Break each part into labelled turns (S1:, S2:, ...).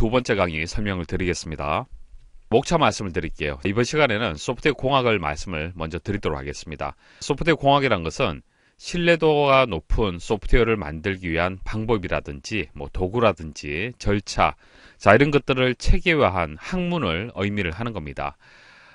S1: 두 번째 강의 설명을 드리겠습니다. 목차 말씀을 드릴게요. 이번 시간에는 소프트웨어 공학을 말씀을 먼저 드리도록 하겠습니다. 소프트웨어 공학이란 것은 신뢰도가 높은 소프트웨어를 만들기 위한 방법이라든지 뭐 도구라든지 절차 자 이런 것들을 체계화한 학문을 의미를 하는 겁니다.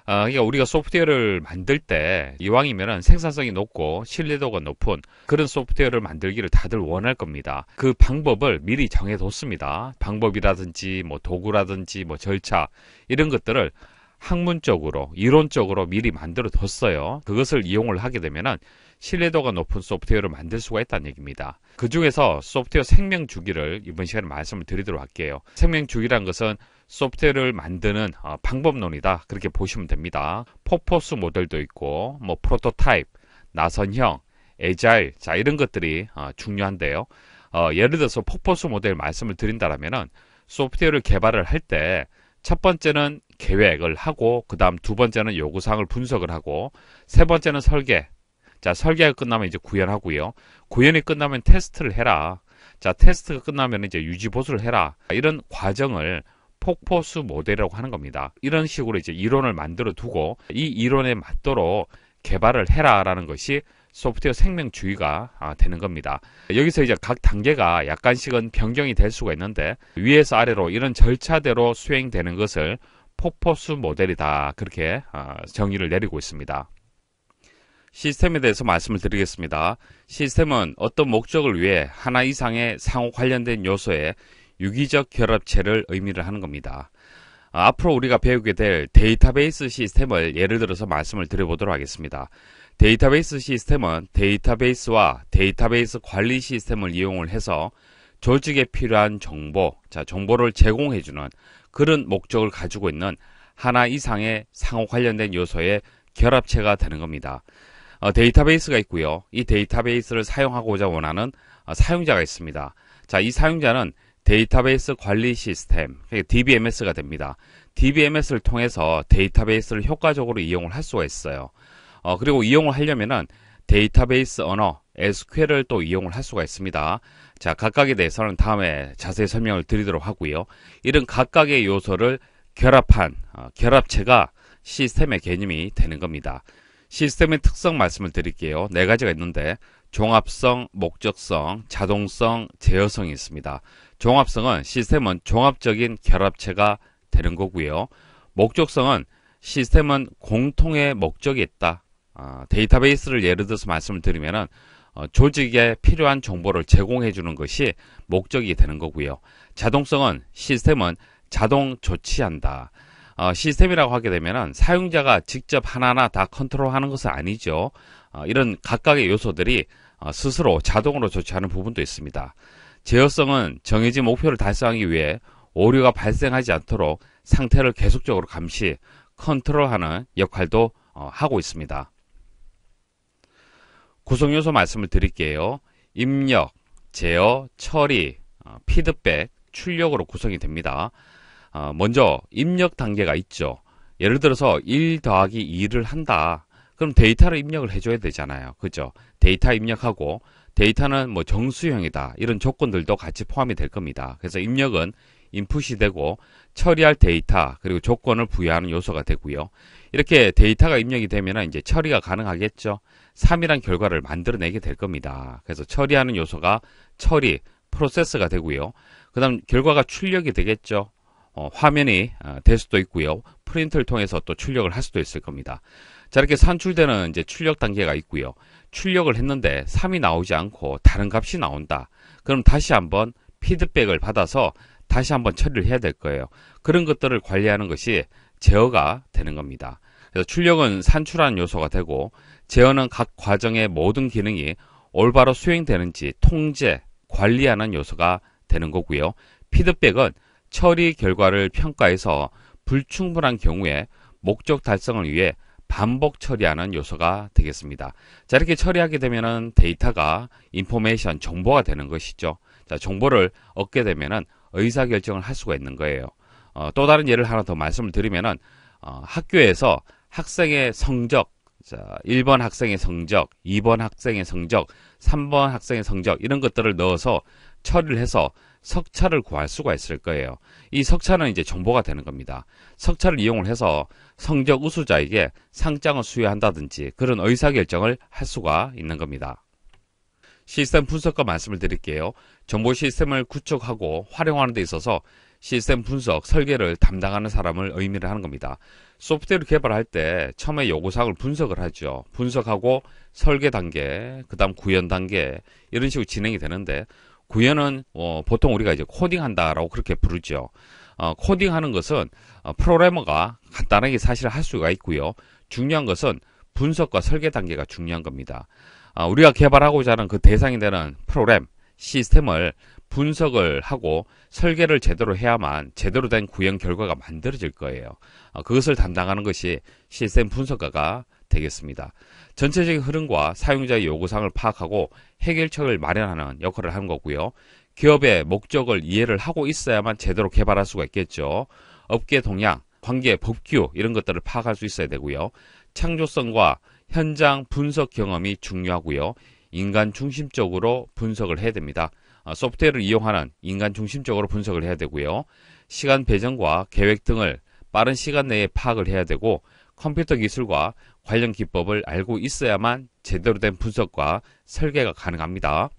S1: 아, 그러니까 우리가 소프트웨어를 만들 때 이왕이면 생산성이 높고 신뢰도가 높은 그런 소프트웨어를 만들기를 다들 원할 겁니다. 그 방법을 미리 정해뒀습니다. 방법이라든지 뭐 도구라든지 뭐 절차 이런 것들을 학문적으로 이론적으로 미리 만들어뒀어요. 그것을 이용을 하게 되면 신뢰도가 높은 소프트웨어를 만들 수가 있다는 얘기입니다. 그 중에서 소프트웨어 생명 주기를 이번 시간에 말씀을 드리도록 할게요. 생명 주기란 것은 소프트웨어를 만드는 어, 방법론이다. 그렇게 보시면 됩니다. 포포스 모델도 있고 뭐 프로토타입, 나선형, 에자일 자 이런 것들이 어, 중요한데요. 어, 예를 들어서 포포스 모델 말씀을 드린다라면은 소프트웨어를 개발을 할 때 첫 번째는 계획을 하고 그 다음 두 번째는 요구사항을 분석을 하고 세 번째는 설계 자 설계가 끝나면 이제 구현하고요 구현이 끝나면 테스트를 해라 자 테스트가 끝나면 이제 유지 보수를 해라 이런 과정을 폭포수 모델이라고 하는 겁니다. 이런 식으로 이제 이론을 만들어 두고 이 이론에 맞도록 개발을 해라라는 것이 소프트웨어 생명주의가 아, 되는 겁니다. 여기서 이제 각 단계가 약간씩은 변경이 될 수가 있는데 위에서 아래로 이런 절차대로 수행되는 것을 폭포수 모델이다 그렇게 아, 정의를 내리고 있습니다. 시스템에 대해서 말씀을 드리겠습니다. 시스템은 어떤 목적을 위해 하나 이상의 상호 관련된 요소에 유기적 결합체를 의미를 하는 겁니다. 앞으로 우리가 배우게 될 데이터베이스 시스템을 예를 들어서 말씀을 드려보도록 하겠습니다. 데이터베이스 시스템은 데이터베이스와 데이터베이스 관리 시스템을 이용을 해서 조직에 필요한 정보, 자, 정보를 제공해주는 그런 목적을 가지고 있는 하나 이상의 상호 관련된 요소의 결합체가 되는 겁니다. 어, 데이터베이스가 있고요. 이 데이터베이스를 사용하고자 원하는 어, 사용자가 있습니다. 자, 이 사용자는 데이터베이스 관리 시스템, DBMS가 됩니다. DBMS를 통해서 데이터베이스를 효과적으로 이용을 할 수가 있어요. 어, 그리고 이용을 하려면은 데이터베이스 언어 SQL을 또 이용을 할 수가 있습니다. 자, 각각에 대해서는 다음에 자세히 설명을 드리도록 하고요. 이런 각각의 요소를 결합한 어, 결합체가 시스템의 개념이 되는 겁니다. 시스템의 특성 말씀을 드릴게요. 네 가지가 있는데 종합성, 목적성, 자동성, 제어성이 있습니다. 종합성은 시스템은 종합적인 결합체가 되는 거고요. 목적성은 시스템은 공통의 목적이 있다. 어, 데이터베이스를 예를 들어서 말씀을 드리면은 어, 조직에 필요한 정보를 제공해 주는 것이 목적이 되는 거고요. 자동성은 시스템은 자동 조치한다. 어, 시스템이라고 하게 되면 사용자가 직접 하나하나 다 컨트롤하는 것은 아니죠. 어, 이런 각각의 요소들이 어, 스스로 자동으로 조치하는 부분도 있습니다. 제어성은 정해진 목표를 달성하기 위해 오류가 발생하지 않도록 상태를 계속적으로 감시, 컨트롤하는 역할도 어, 하고 있습니다. 구성요소 말씀을 드릴게요. 입력, 제어, 처리, 어, 피드백, 출력으로 구성이 됩니다. 어, 먼저 입력 단계가 있죠. 예를 들어서 1 더하기 2를 한다. 그럼 데이터를 입력을 해줘야 되잖아요. 그죠? 데이터 입력하고 데이터는 뭐 정수형이다 이런 조건들도 같이 포함이 될 겁니다. 그래서 입력은 인풋이 되고 처리할 데이터 그리고 조건을 부여하는 요소가 되고요. 이렇게 데이터가 입력이 되면 이제 처리가 가능하겠죠. 3이란 결과를 만들어내게 될 겁니다. 그래서 처리하는 요소가 처리, 프로세스가 되고요. 그 다음 결과가 출력이 되겠죠. 어, 화면이 어, 될 수도 있고요. 프린트를 통해서 또 출력을 할 수도 있을 겁니다. 자, 이렇게 산출되는 이제 출력 단계가 있고요. 출력을 했는데 3이 나오지 않고 다른 값이 나온다. 그럼 다시 한번 피드백을 받아서 다시 한번 처리를 해야 될 거예요. 그런 것들을 관리하는 것이 제어가 되는 겁니다. 그래서 출력은 산출하는 요소가 되고 제어는 각 과정의 모든 기능이 올바로 수행되는지 통제, 관리하는 요소가 되는 거고요. 피드백은 처리 결과를 평가해서 불충분한 경우에 목적 달성을 위해 반복 처리하는 요소가 되겠습니다. 자, 이렇게 처리하게 되면은 데이터가 인포메이션, 정보가 되는 것이죠. 자, 정보를 얻게 되면은 의사결정을 할 수가 있는 거예요. 어, 또 다른 예를 하나 더 말씀을 드리면은 어, 학교에서 학생의 성적, 자, 1번 학생의 성적, 2번 학생의 성적, 3번 학생의 성적 이런 것들을 넣어서 처리를 해서 석차를 구할 수가 있을 거예요. 이 석차는 이제 정보가 되는 겁니다. 석차를 이용을 해서 성적 우수자에게 상장을 수여한다든지 그런 의사결정을 할 수가 있는 겁니다. 시스템 분석과 말씀을 드릴게요. 정보 시스템을 구축하고 활용하는 데 있어서 시스템 분석, 설계를 담당하는 사람을 의미를 하는 겁니다. 소프트웨어를 개발할 때 처음에 요구사항을 분석을 하죠. 분석하고 설계 단계, 그 다음 구현 단계, 이런 식으로 진행이 되는데 구현은 어, 보통 우리가 이제 코딩한다라고 그렇게 부르죠. 어, 코딩하는 것은 어, 프로그래머가 간단하게 사실 할 수가 있고요. 중요한 것은 분석과 설계 단계가 중요한 겁니다. 어, 우리가 개발하고자 하는 그 대상이 되는 프로그램, 시스템을 분석을 하고 설계를 제대로 해야만 제대로 된 구현 결과가 만들어질 거예요. 어, 그것을 담당하는 것이 시스템 분석가가 되겠습니다. 전체적인 흐름과 사용자의 요구사항을 파악하고 해결책을 마련하는 역할을 하는 거고요. 기업의 목적을 이해를 하고 있어야만 제대로 개발할 수가 있겠죠. 업계 동향, 관계, 법규 이런 것들을 파악할 수 있어야 되고요. 창조성과 현장 분석 경험이 중요하고요. 인간 중심적으로 분석을 해야 됩니다. 어, 소프트웨어를 이용하는 인간 중심적으로 분석을 해야 되고요. 시간 배정과 계획 등을 빠른 시간 내에 파악을 해야 되고 컴퓨터 기술과 관련 기법을 알고 있어야만 제대로 된 분석과 설계가 가능합니다.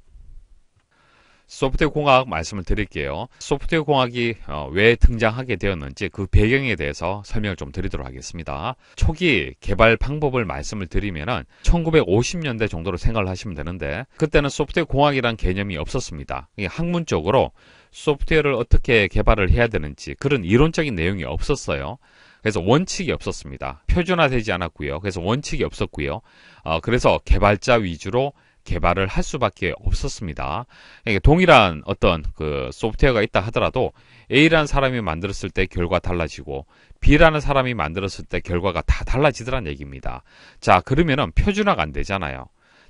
S1: 소프트웨어 공학 말씀을 드릴게요. 소프트웨어 공학이 어, 왜 등장하게 되었는지 그 배경에 대해서 설명을 좀 드리도록 하겠습니다. 초기 개발 방법을 말씀을 드리면 1950년대 정도로 생각을 하시면 되는데 그때는 소프트웨어 공학이란 개념이 없었습니다. 학문적으로 소프트웨어를 어떻게 개발을 해야 되는지 그런 이론적인 내용이 없었어요. 그래서 원칙이 없었습니다. 표준화되지 않았고요. 그래서 원칙이 없었고요. 어, 그래서 개발자 위주로 개발을 할 수밖에 없었습니다. 그러니까 동일한 어떤 그 소프트웨어가 있다 하더라도 A라는 사람이 만들었을 때 결과 달라지고 B라는 사람이 만들었을 때 결과가 다 달라지더란 얘기입니다. 자, 그러면은 표준화가 안 되잖아요.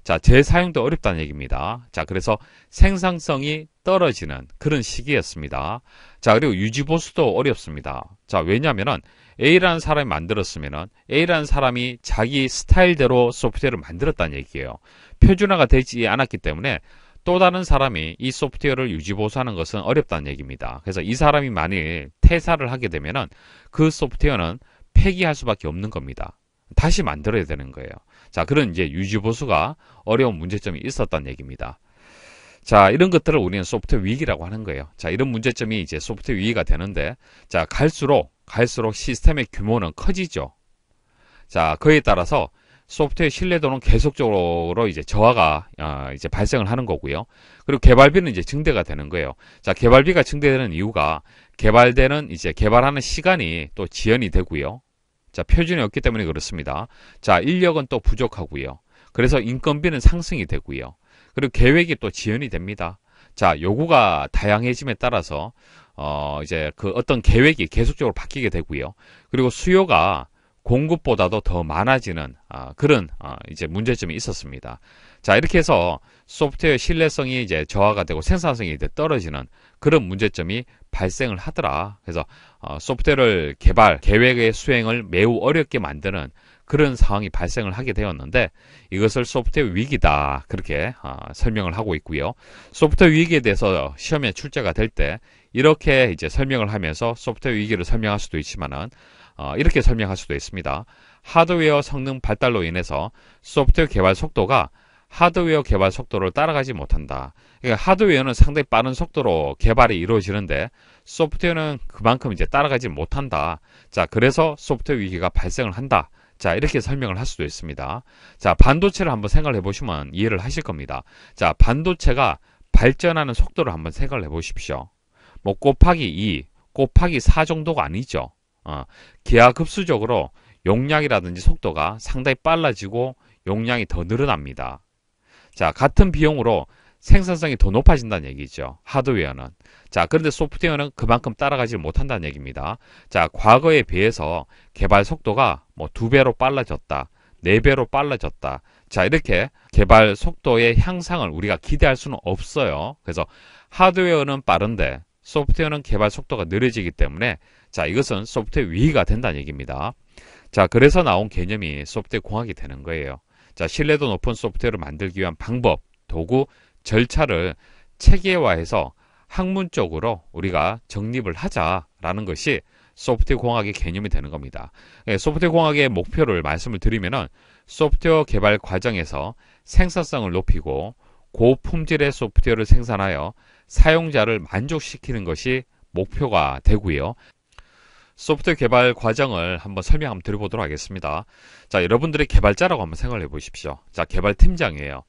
S1: 자, 재사용도 어렵다는 얘기입니다. 자, 그래서 생산성이 떨어지는 그런 시기였습니다. 자, 그리고 유지보수도 어렵습니다. 자, 왜냐면은 하 A라는 사람이 만들었으면 A라는 사람이 자기 스타일대로 소프트웨어를 만들었다는 얘기예요. 표준화가 되지 않았기 때문에 또 다른 사람이 이 소프트웨어를 유지보수하는 것은 어렵다는 얘기입니다. 그래서 이 사람이 만일 퇴사를 하게 되면 그 소프트웨어는 폐기할 수밖에 없는 겁니다. 다시 만들어야 되는 거예요. 자, 그런 이제 유지보수가 어려운 문제점이 있었다는 얘기입니다. 자, 이런 것들을 우리는 소프트웨어 위기라고 하는 거예요. 자, 이런 문제점이 이제 소프트웨어 위기가 되는데, 자, 갈수록 갈수록 시스템의 규모는 커지죠. 자, 그에 따라서 소프트웨어 신뢰도는 계속적으로 이제 저하가 어, 이제 발생을 하는 거고요. 그리고 개발비는 이제 증대가 되는 거예요. 자, 개발비가 증대되는 이유가 개발되는 이제 개발하는 시간이 또 지연이 되고요. 자, 표준이 없기 때문에 그렇습니다. 자, 인력은 또 부족하고요. 그래서 인건비는 상승이 되고요. 그리고 계획이 또 지연이 됩니다. 자, 요구가 다양해짐에 따라서 어, 이제 그 어떤 계획이 계속적으로 바뀌게 되고요. 그리고 수요가 공급보다도 더 많아지는 아, 그런 아, 이제 문제점이 있었습니다. 자 이렇게 해서 소프트웨어 신뢰성이 이제 저하가 되고 생산성이 이제 떨어지는 그런 문제점이 발생을 하더라. 그래서 어, 소프트웨어를 개발 계획의 수행을 매우 어렵게 만드는 그런 상황이 발생을 하게 되었는데 이것을 소프트웨어 위기다 그렇게 어, 설명을 하고 있고요. 소프트웨어 위기에 대해서 시험에 출제가 될때 이렇게 이제 설명을 하면서 소프트웨어 위기를 설명할 수도 있지만은 어, 이렇게 설명할 수도 있습니다. 하드웨어 성능 발달로 인해서 소프트웨어 개발 속도가 하드웨어 개발 속도를 따라가지 못한다. 그러니까 하드웨어는 상당히 빠른 속도로 개발이 이루어지는데 소프트웨어는 그만큼 이제 따라가지 못한다. 자, 그래서 소프트웨어 위기가 발생을 한다. 자, 이렇게 설명을 할 수도 있습니다. 자, 반도체를 한번 생각을 해보시면 이해를 하실 겁니다. 자, 반도체가 발전하는 속도를 한번 생각을 해보십시오. 뭐 곱하기 2, 곱하기 4 정도가 아니죠. 어, 기하급수적으로 용량이라든지 속도가 상당히 빨라지고 용량이 더 늘어납니다. 자, 같은 비용으로 생산성이 더 높아진다는 얘기죠. 하드웨어는. 자, 그런데 소프트웨어는 그만큼 따라가지 못한다는 얘기입니다. 자, 과거에 비해서 개발 속도가 뭐 두 배로 빨라졌다. 네 배로 빨라졌다. 자, 이렇게 개발 속도의 향상을 우리가 기대할 수는 없어요. 그래서 하드웨어는 빠른데 소프트웨어는 개발 속도가 느려지기 때문에 자 이것은 소프트웨어 위기가 된다는 얘기입니다. 자 그래서 나온 개념이 소프트웨어 공학이 되는 거예요. 자 신뢰도 높은 소프트웨어를 만들기 위한 방법, 도구, 절차를 체계화해서 학문적으로 우리가 정립을 하자라는 것이 소프트웨어 공학의 개념이 되는 겁니다. 예, 소프트웨어 공학의 목표를 말씀을 드리면은 소프트웨어 개발 과정에서 생산성을 높이고 고품질의 소프트웨어를 생산하여 사용자를 만족시키는 것이 목표가 되고요. 소프트웨어 개발 과정을 한번 설명 한번 드려보도록 하겠습니다. 자, 여러분들이 개발자라고 한번 생각을 해보십시오. 자, 개발팀장이에요.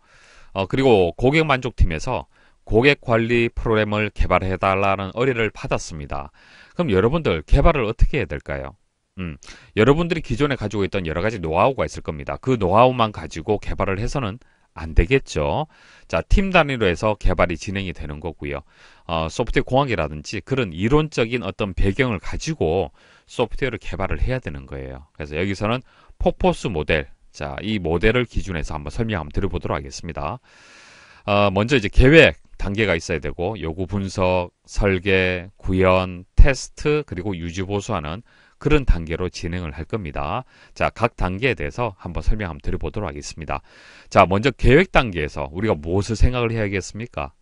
S1: 어, 그리고 고객만족팀에서 고객관리 프로그램을 개발해달라는 의뢰를 받았습니다. 그럼 여러분들 개발을 어떻게 해야 될까요? 음, 여러분들이 기존에 가지고 있던 여러 가지 노하우가 있을 겁니다. 그 노하우만 가지고 개발을 해서는 안 되겠죠. 자, 팀 단위로 해서 개발이 진행이 되는 거고요. 어, 소프트웨어 공학이라든지 그런 이론적인 어떤 배경을 가지고 소프트웨어를 개발을 해야 되는 거예요. 그래서 여기서는 포포스 모델. 자, 이 모델을 기준해서 한번 설명 한번 드려보도록 하겠습니다. 어, 먼저 이제 계획 단계가 있어야 되고 요구 분석, 설계, 구현, 테스트 그리고 유지 보수하는 그런 단계로 진행을 할 겁니다. 자, 각 단계에 대해서 한번 설명 한번 드려보도록 하겠습니다. 자, 먼저 계획 단계에서 우리가 무엇을 생각을 해야겠습니까?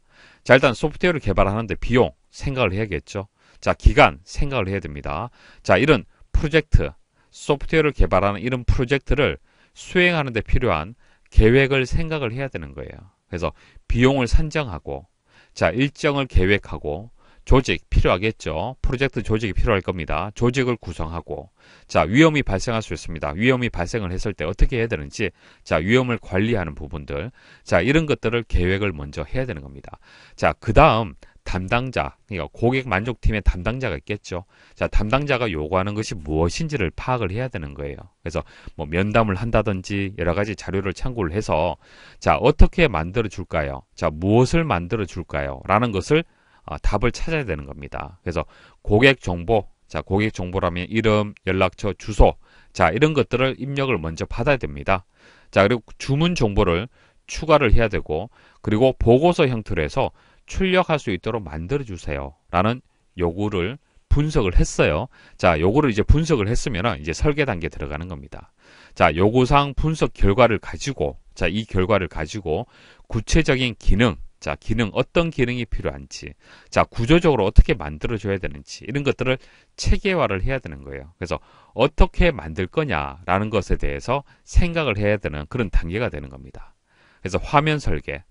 S1: 자, 일단 소프트웨어를 개발하는데 비용 생각을 해야겠죠. 자, 기간 생각을 해야 됩니다. 자, 이런 프로젝트, 소프트웨어를 개발하는 이런 프로젝트를 수행하는 데 필요한 계획을 생각을 해야 되는 거예요. 그래서 비용을 산정하고 자, 일정을 계획하고 조직 필요하겠죠. 프로젝트 조직이 필요할 겁니다. 조직을 구성하고 자 위험이 발생할 수 있습니다. 위험이 발생을 했을 때 어떻게 해야 되는지 자 위험을 관리하는 부분들 자 이런 것들을 계획을 먼저 해야 되는 겁니다. 자그 다음 담당자, 그러니까 고객 만족팀의 담당자가 있겠죠. 자, 담당자가 요구하는 것이 무엇인지를 파악을 해야 되는 거예요. 그래서 뭐 면담을 한다든지 여러 가지 자료를 참고를 해서 자, 어떻게 만들어 줄까요? 자, 무엇을 만들어 줄까요? 라는 것을 어, 답을 찾아야 되는 겁니다. 그래서 고객 정보, 자 고객 정보라면 이름, 연락처, 주소, 자 이런 것들을 입력을 먼저 받아야 됩니다. 자 그리고 주문 정보를 추가를 해야 되고 그리고 보고서 형태로 해서 출력할 수 있도록 만들어 주세요. 라는 요구를 분석을 했어요. 자, 요거를 이제 분석을 했으면 이제 설계 단계 들어가는 겁니다. 자, 요구상 분석 결과를 가지고 자, 이 결과를 가지고 구체적인 기능, 자, 기능, 어떤 기능이 필요한지, 자, 구조적으로 어떻게 만들어줘야 되는지, 이런 것들을 체계화를 해야 되는 거예요. 그래서 어떻게 만들 거냐라는 것에 대해서 생각을 해야 되는 그런 단계가 되는 겁니다. 그래서 화면 설계,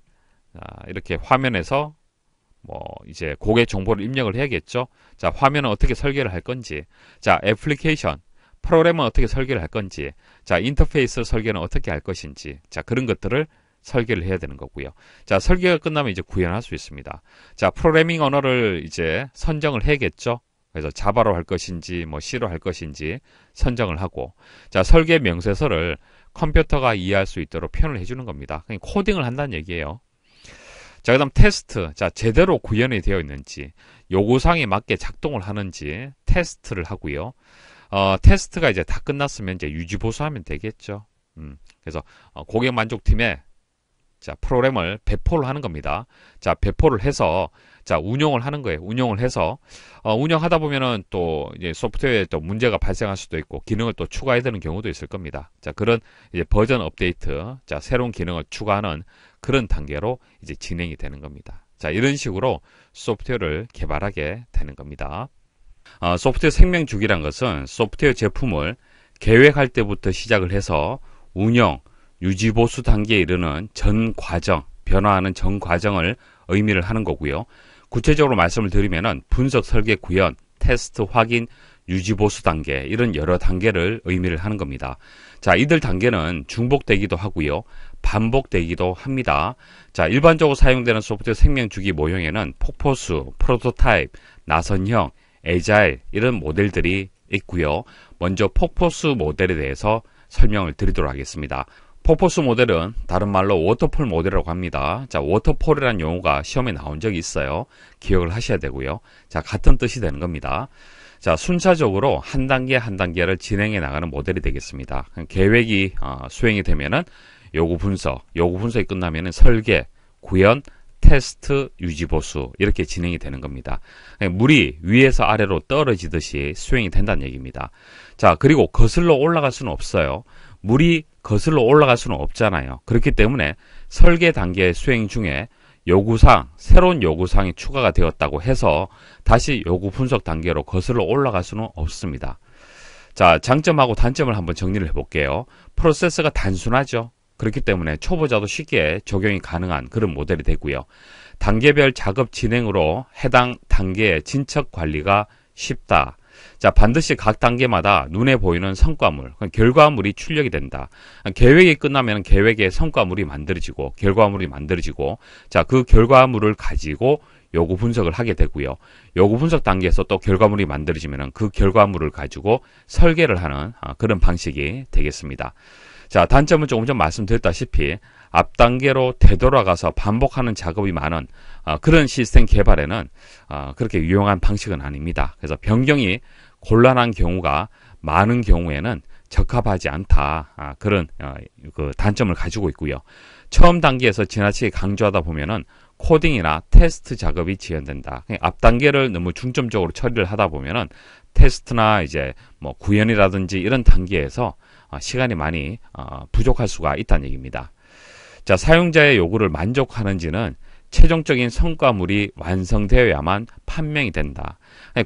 S1: 아, 이렇게 화면에서 뭐 이제 고객 정보를 입력을 해야겠죠. 자, 화면은 어떻게 설계를 할 건지, 자, 애플리케이션, 프로그램은 어떻게 설계를 할 건지, 자, 인터페이스 설계는 어떻게 할 것인지, 자, 그런 것들을 설계를 해야 되는 거고요. 자, 설계가 끝나면 이제 구현할 수 있습니다. 자, 프로그래밍 언어를 이제 선정을 해야겠죠. 그래서 자바로 할 것인지 뭐 C로 할 것인지 선정을 하고 자, 설계 명세서를 컴퓨터가 이해할 수 있도록 표현을 해 주는 겁니다. 그냥 코딩을 한다는 얘기예요. 자, 그다음 테스트. 자, 제대로 구현이 되어 있는지 요구사항에 맞게 작동을 하는지 테스트를 하고요. 어, 테스트가 이제 다 끝났으면 이제 유지 보수하면 되겠죠. 음, 그래서 어, 고객 만족팀에 자, 프로그램을 배포를 하는 겁니다. 자, 배포를 해서 자, 운영을 하는 거예요. 운영을 해서 어, 운영하다 보면은 또 이제 소프트웨어에 또 문제가 발생할 수도 있고 기능을 또 추가해야 되는 경우도 있을 겁니다. 자, 그런 이제 버전 업데이트, 자, 새로운 기능을 추가하는 그런 단계로 이제 진행이 되는 겁니다. 자, 이런 식으로 소프트웨어를 개발하게 되는 겁니다. 어, 소프트웨어 생명 주기란 것은 소프트웨어 제품을 계획할 때부터 시작을 해서 운영, 유지보수 단계에 이르는 전 과정, 변화하는 전 과정을 의미를 하는 거고요. 구체적으로 말씀을 드리면 분석, 설계, 구현, 테스트, 확인, 유지보수 단계 이런 여러 단계를 의미를 하는 겁니다. 자, 이들 단계는 중복되기도 하고요. 반복되기도 합니다. 자, 일반적으로 사용되는 소프트웨어 생명주기 모형에는 폭포수, 프로토타입, 나선형, 에자일 이런 모델들이 있고요. 먼저 폭포수 모델에 대해서 설명을 드리도록 하겠습니다. 포포스 모델은 다른 말로 워터폴 모델이라고 합니다. 자, 워터폴이라는 용어가 시험에 나온 적이 있어요. 기억을 하셔야 되고요. 자, 같은 뜻이 되는 겁니다. 자, 순차적으로 한 단계 한 단계를 진행해 나가는 모델이 되겠습니다. 계획이 어, 수행이 되면은 요구 분석, 요구 분석이 끝나면은 설계, 구현, 테스트, 유지 보수 이렇게 진행이 되는 겁니다. 물이 위에서 아래로 떨어지듯이 수행이 된다는 얘기입니다. 자, 그리고 거슬러 올라갈 수는 없어요. 물이 거슬러 올라갈 수는 없잖아요. 그렇기 때문에 설계 단계 수행 중에 요구사항, 새로운 요구사항이 추가가 되었다고 해서 다시 요구 분석 단계로 거슬러 올라갈 수는 없습니다. 자, 장점하고 단점을 한번 정리를 해볼게요. 프로세스가 단순하죠. 그렇기 때문에 초보자도 쉽게 적용이 가능한 그런 모델이 되고요. 단계별 작업 진행으로 해당 단계의 진척 관리가 쉽다. 자, 반드시 각 단계마다 눈에 보이는 성과물, 그러니까 결과물이 출력이 된다. 계획이 끝나면 계획의 성과물이 만들어지고, 결과물이 만들어지고, 자, 그 결과물을 가지고 요구 분석을 하게 되고요. 요구 분석 단계에서 또 결과물이 만들어지면 그 결과물을 가지고 설계를 하는 아, 그런 방식이 되겠습니다. 자, 단점은 조금 전 말씀드렸다시피 앞 단계로 되돌아가서 반복하는 작업이 많은 아, 그런 시스템 개발에는 아, 그렇게 유용한 방식은 아닙니다. 그래서 변경이 곤란한 경우가 많은 경우에는 적합하지 않다 아, 그런 어, 그 단점을 가지고 있고요. 처음 단계에서 지나치게 강조하다 보면은 코딩이나 테스트 작업이 지연된다. 앞 단계를 너무 중점적으로 처리를 하다 보면은 테스트나 이제 뭐 구현이라든지 이런 단계에서 어, 시간이 많이 어, 부족할 수가 있다는 얘기입니다. 자 사용자의 요구를 만족하는지는 최종적인 성과물이 완성되어야만 판명이 된다.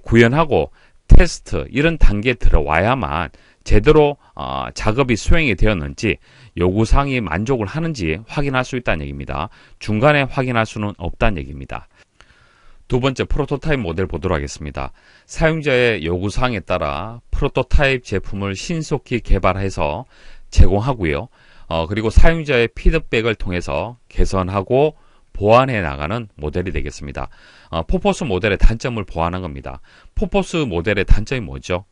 S1: 구현하고 테스트 이런 단계에 들어와야만 제대로 어, 작업이 수행이 되었는지 요구사항이 만족을 하는지 확인할 수 있다는 얘기입니다. 중간에 확인할 수는 없다는 얘기입니다. 두 번째 프로토타입 모델 보도록 하겠습니다. 사용자의 요구사항에 따라 프로토타입 제품을 신속히 개발해서 제공하고요. 어, 그리고 사용자의 피드백을 통해서 개선하고 보완해 나가는 모델이 되겠습니다. 어, 포포스 모델의 단점을 보완한 겁니다. 포포스 모델의 단점이 뭐죠?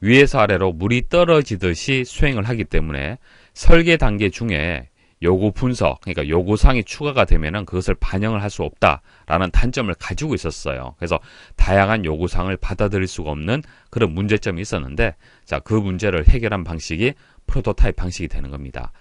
S1: 위에서 아래로 물이 떨어지듯이 수행을 하기 때문에 설계 단계 중에 요구 분석, 그러니까 요구사항이 추가가 되면은 그것을 반영을 할 수 없다라는 단점을 가지고 있었어요. 그래서 다양한 요구사항을 받아들일 수가 없는 그런 문제점이 있었는데, 자, 그 문제를 해결한 방식이 프로토타입 방식이 되는 겁니다.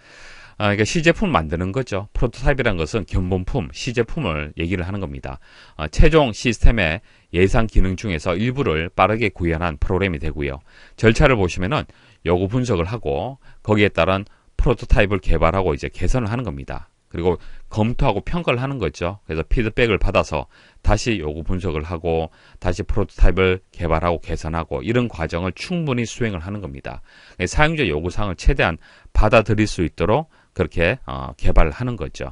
S1: 아, 그러니까 시제품 만드는 거죠. 프로토타입이란 것은 견본품, 시제품을 얘기를 하는 겁니다. 아, 최종 시스템의 예상 기능 중에서 일부를 빠르게 구현한 프로그램이 되고요. 절차를 보시면은 요구 분석을 하고 거기에 따른 프로토타입을 개발하고 이제 개선을 하는 겁니다. 그리고 검토하고 평가를 하는 거죠. 그래서 피드백을 받아서 다시 요구 분석을 하고 다시 프로토타입을 개발하고 개선하고 이런 과정을 충분히 수행을 하는 겁니다. 네, 사용자 요구사항을 최대한 받아들일 수 있도록 그렇게 어, 개발하는 거죠.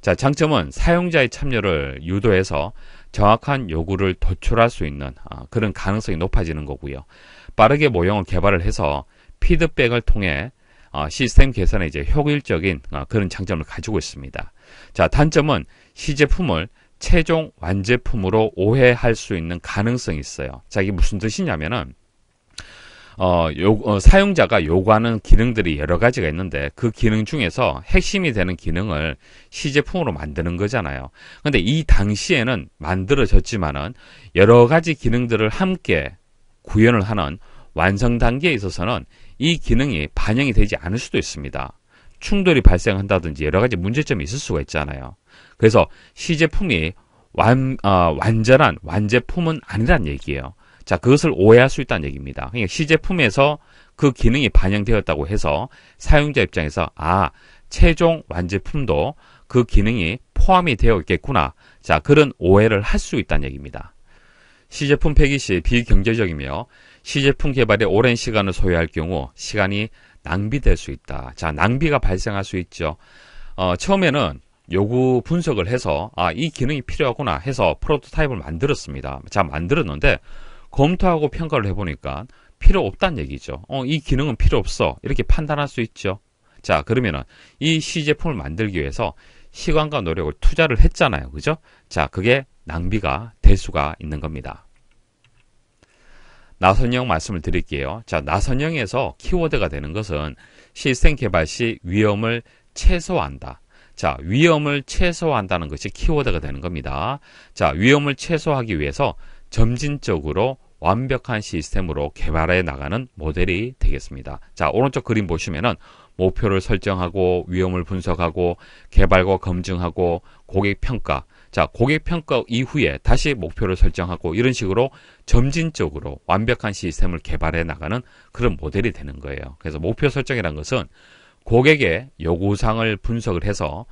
S1: 자, 장점은 사용자의 참여를 유도해서 정확한 요구를 도출할 수 있는 어, 그런 가능성이 높아지는 거고요. 빠르게 모형을 개발을 해서 피드백을 통해 어, 시스템 개선에 이제 효율적인 어, 그런 장점을 가지고 있습니다. 자, 단점은 시제품을 최종 완제품으로 오해할 수 있는 가능성이 있어요. 자, 이게 무슨 뜻이냐면은 어, 요, 어, 사용자가 요구하는 기능들이 여러 가지가 있는데 그 기능 중에서 핵심이 되는 기능을 시제품으로 만드는 거잖아요. 근데 이 당시에는 만들어졌지만은 여러 가지 기능들을 함께 구현을 하는 완성 단계에 있어서는 이 기능이 반영이 되지 않을 수도 있습니다. 충돌이 발생한다든지 여러 가지 문제점이 있을 수가 있잖아요. 그래서 시제품이 완, 어, 완전한 완제품은 아니란 얘기예요. 자, 그것을 오해할 수 있다는 얘기입니다. 그러니까 시제품에서 그 기능이 반영되었다고 해서 사용자 입장에서 아, 최종 완제품도 그 기능이 포함이 되어 있겠구나. 자, 그런 오해를 할 수 있다는 얘기입니다. 시제품 폐기 시 비경제적이며 시제품 개발에 오랜 시간을 소요할 경우 시간이 낭비될 수 있다. 자, 낭비가 발생할 수 있죠. 어, 처음에는 요구 분석을 해서 아, 이 기능이 필요하구나 해서 프로토타입을 만들었습니다. 자, 만들었는데 검토하고 평가를 해보니까 필요 없다는 얘기죠. 어, 이 기능은 필요 없어. 이렇게 판단할 수 있죠. 자, 그러면은 이 시제품을 만들기 위해서 시간과 노력을 투자를 했잖아요. 그죠? 자, 그게 낭비가 될 수가 있는 겁니다. 나선형 말씀을 드릴게요. 자, 나선형에서 키워드가 되는 것은 시스템 개발 시 위험을 최소화한다. 자, 위험을 최소화한다는 것이 키워드가 되는 겁니다. 자, 위험을 최소화하기 위해서 점진적으로 완벽한 시스템으로 개발해 나가는 모델이 되겠습니다. 자, 오른쪽 그림 보시면은 목표를 설정하고 위험을 분석하고 개발과 검증하고 고객 평가. 자, 고객 평가 이후에 다시 목표를 설정하고 이런 식으로 점진적으로 완벽한 시스템을 개발해 나가는 그런 모델이 되는 거예요. 그래서 목표 설정이라는 것은 고객의 요구사항을 분석을 해서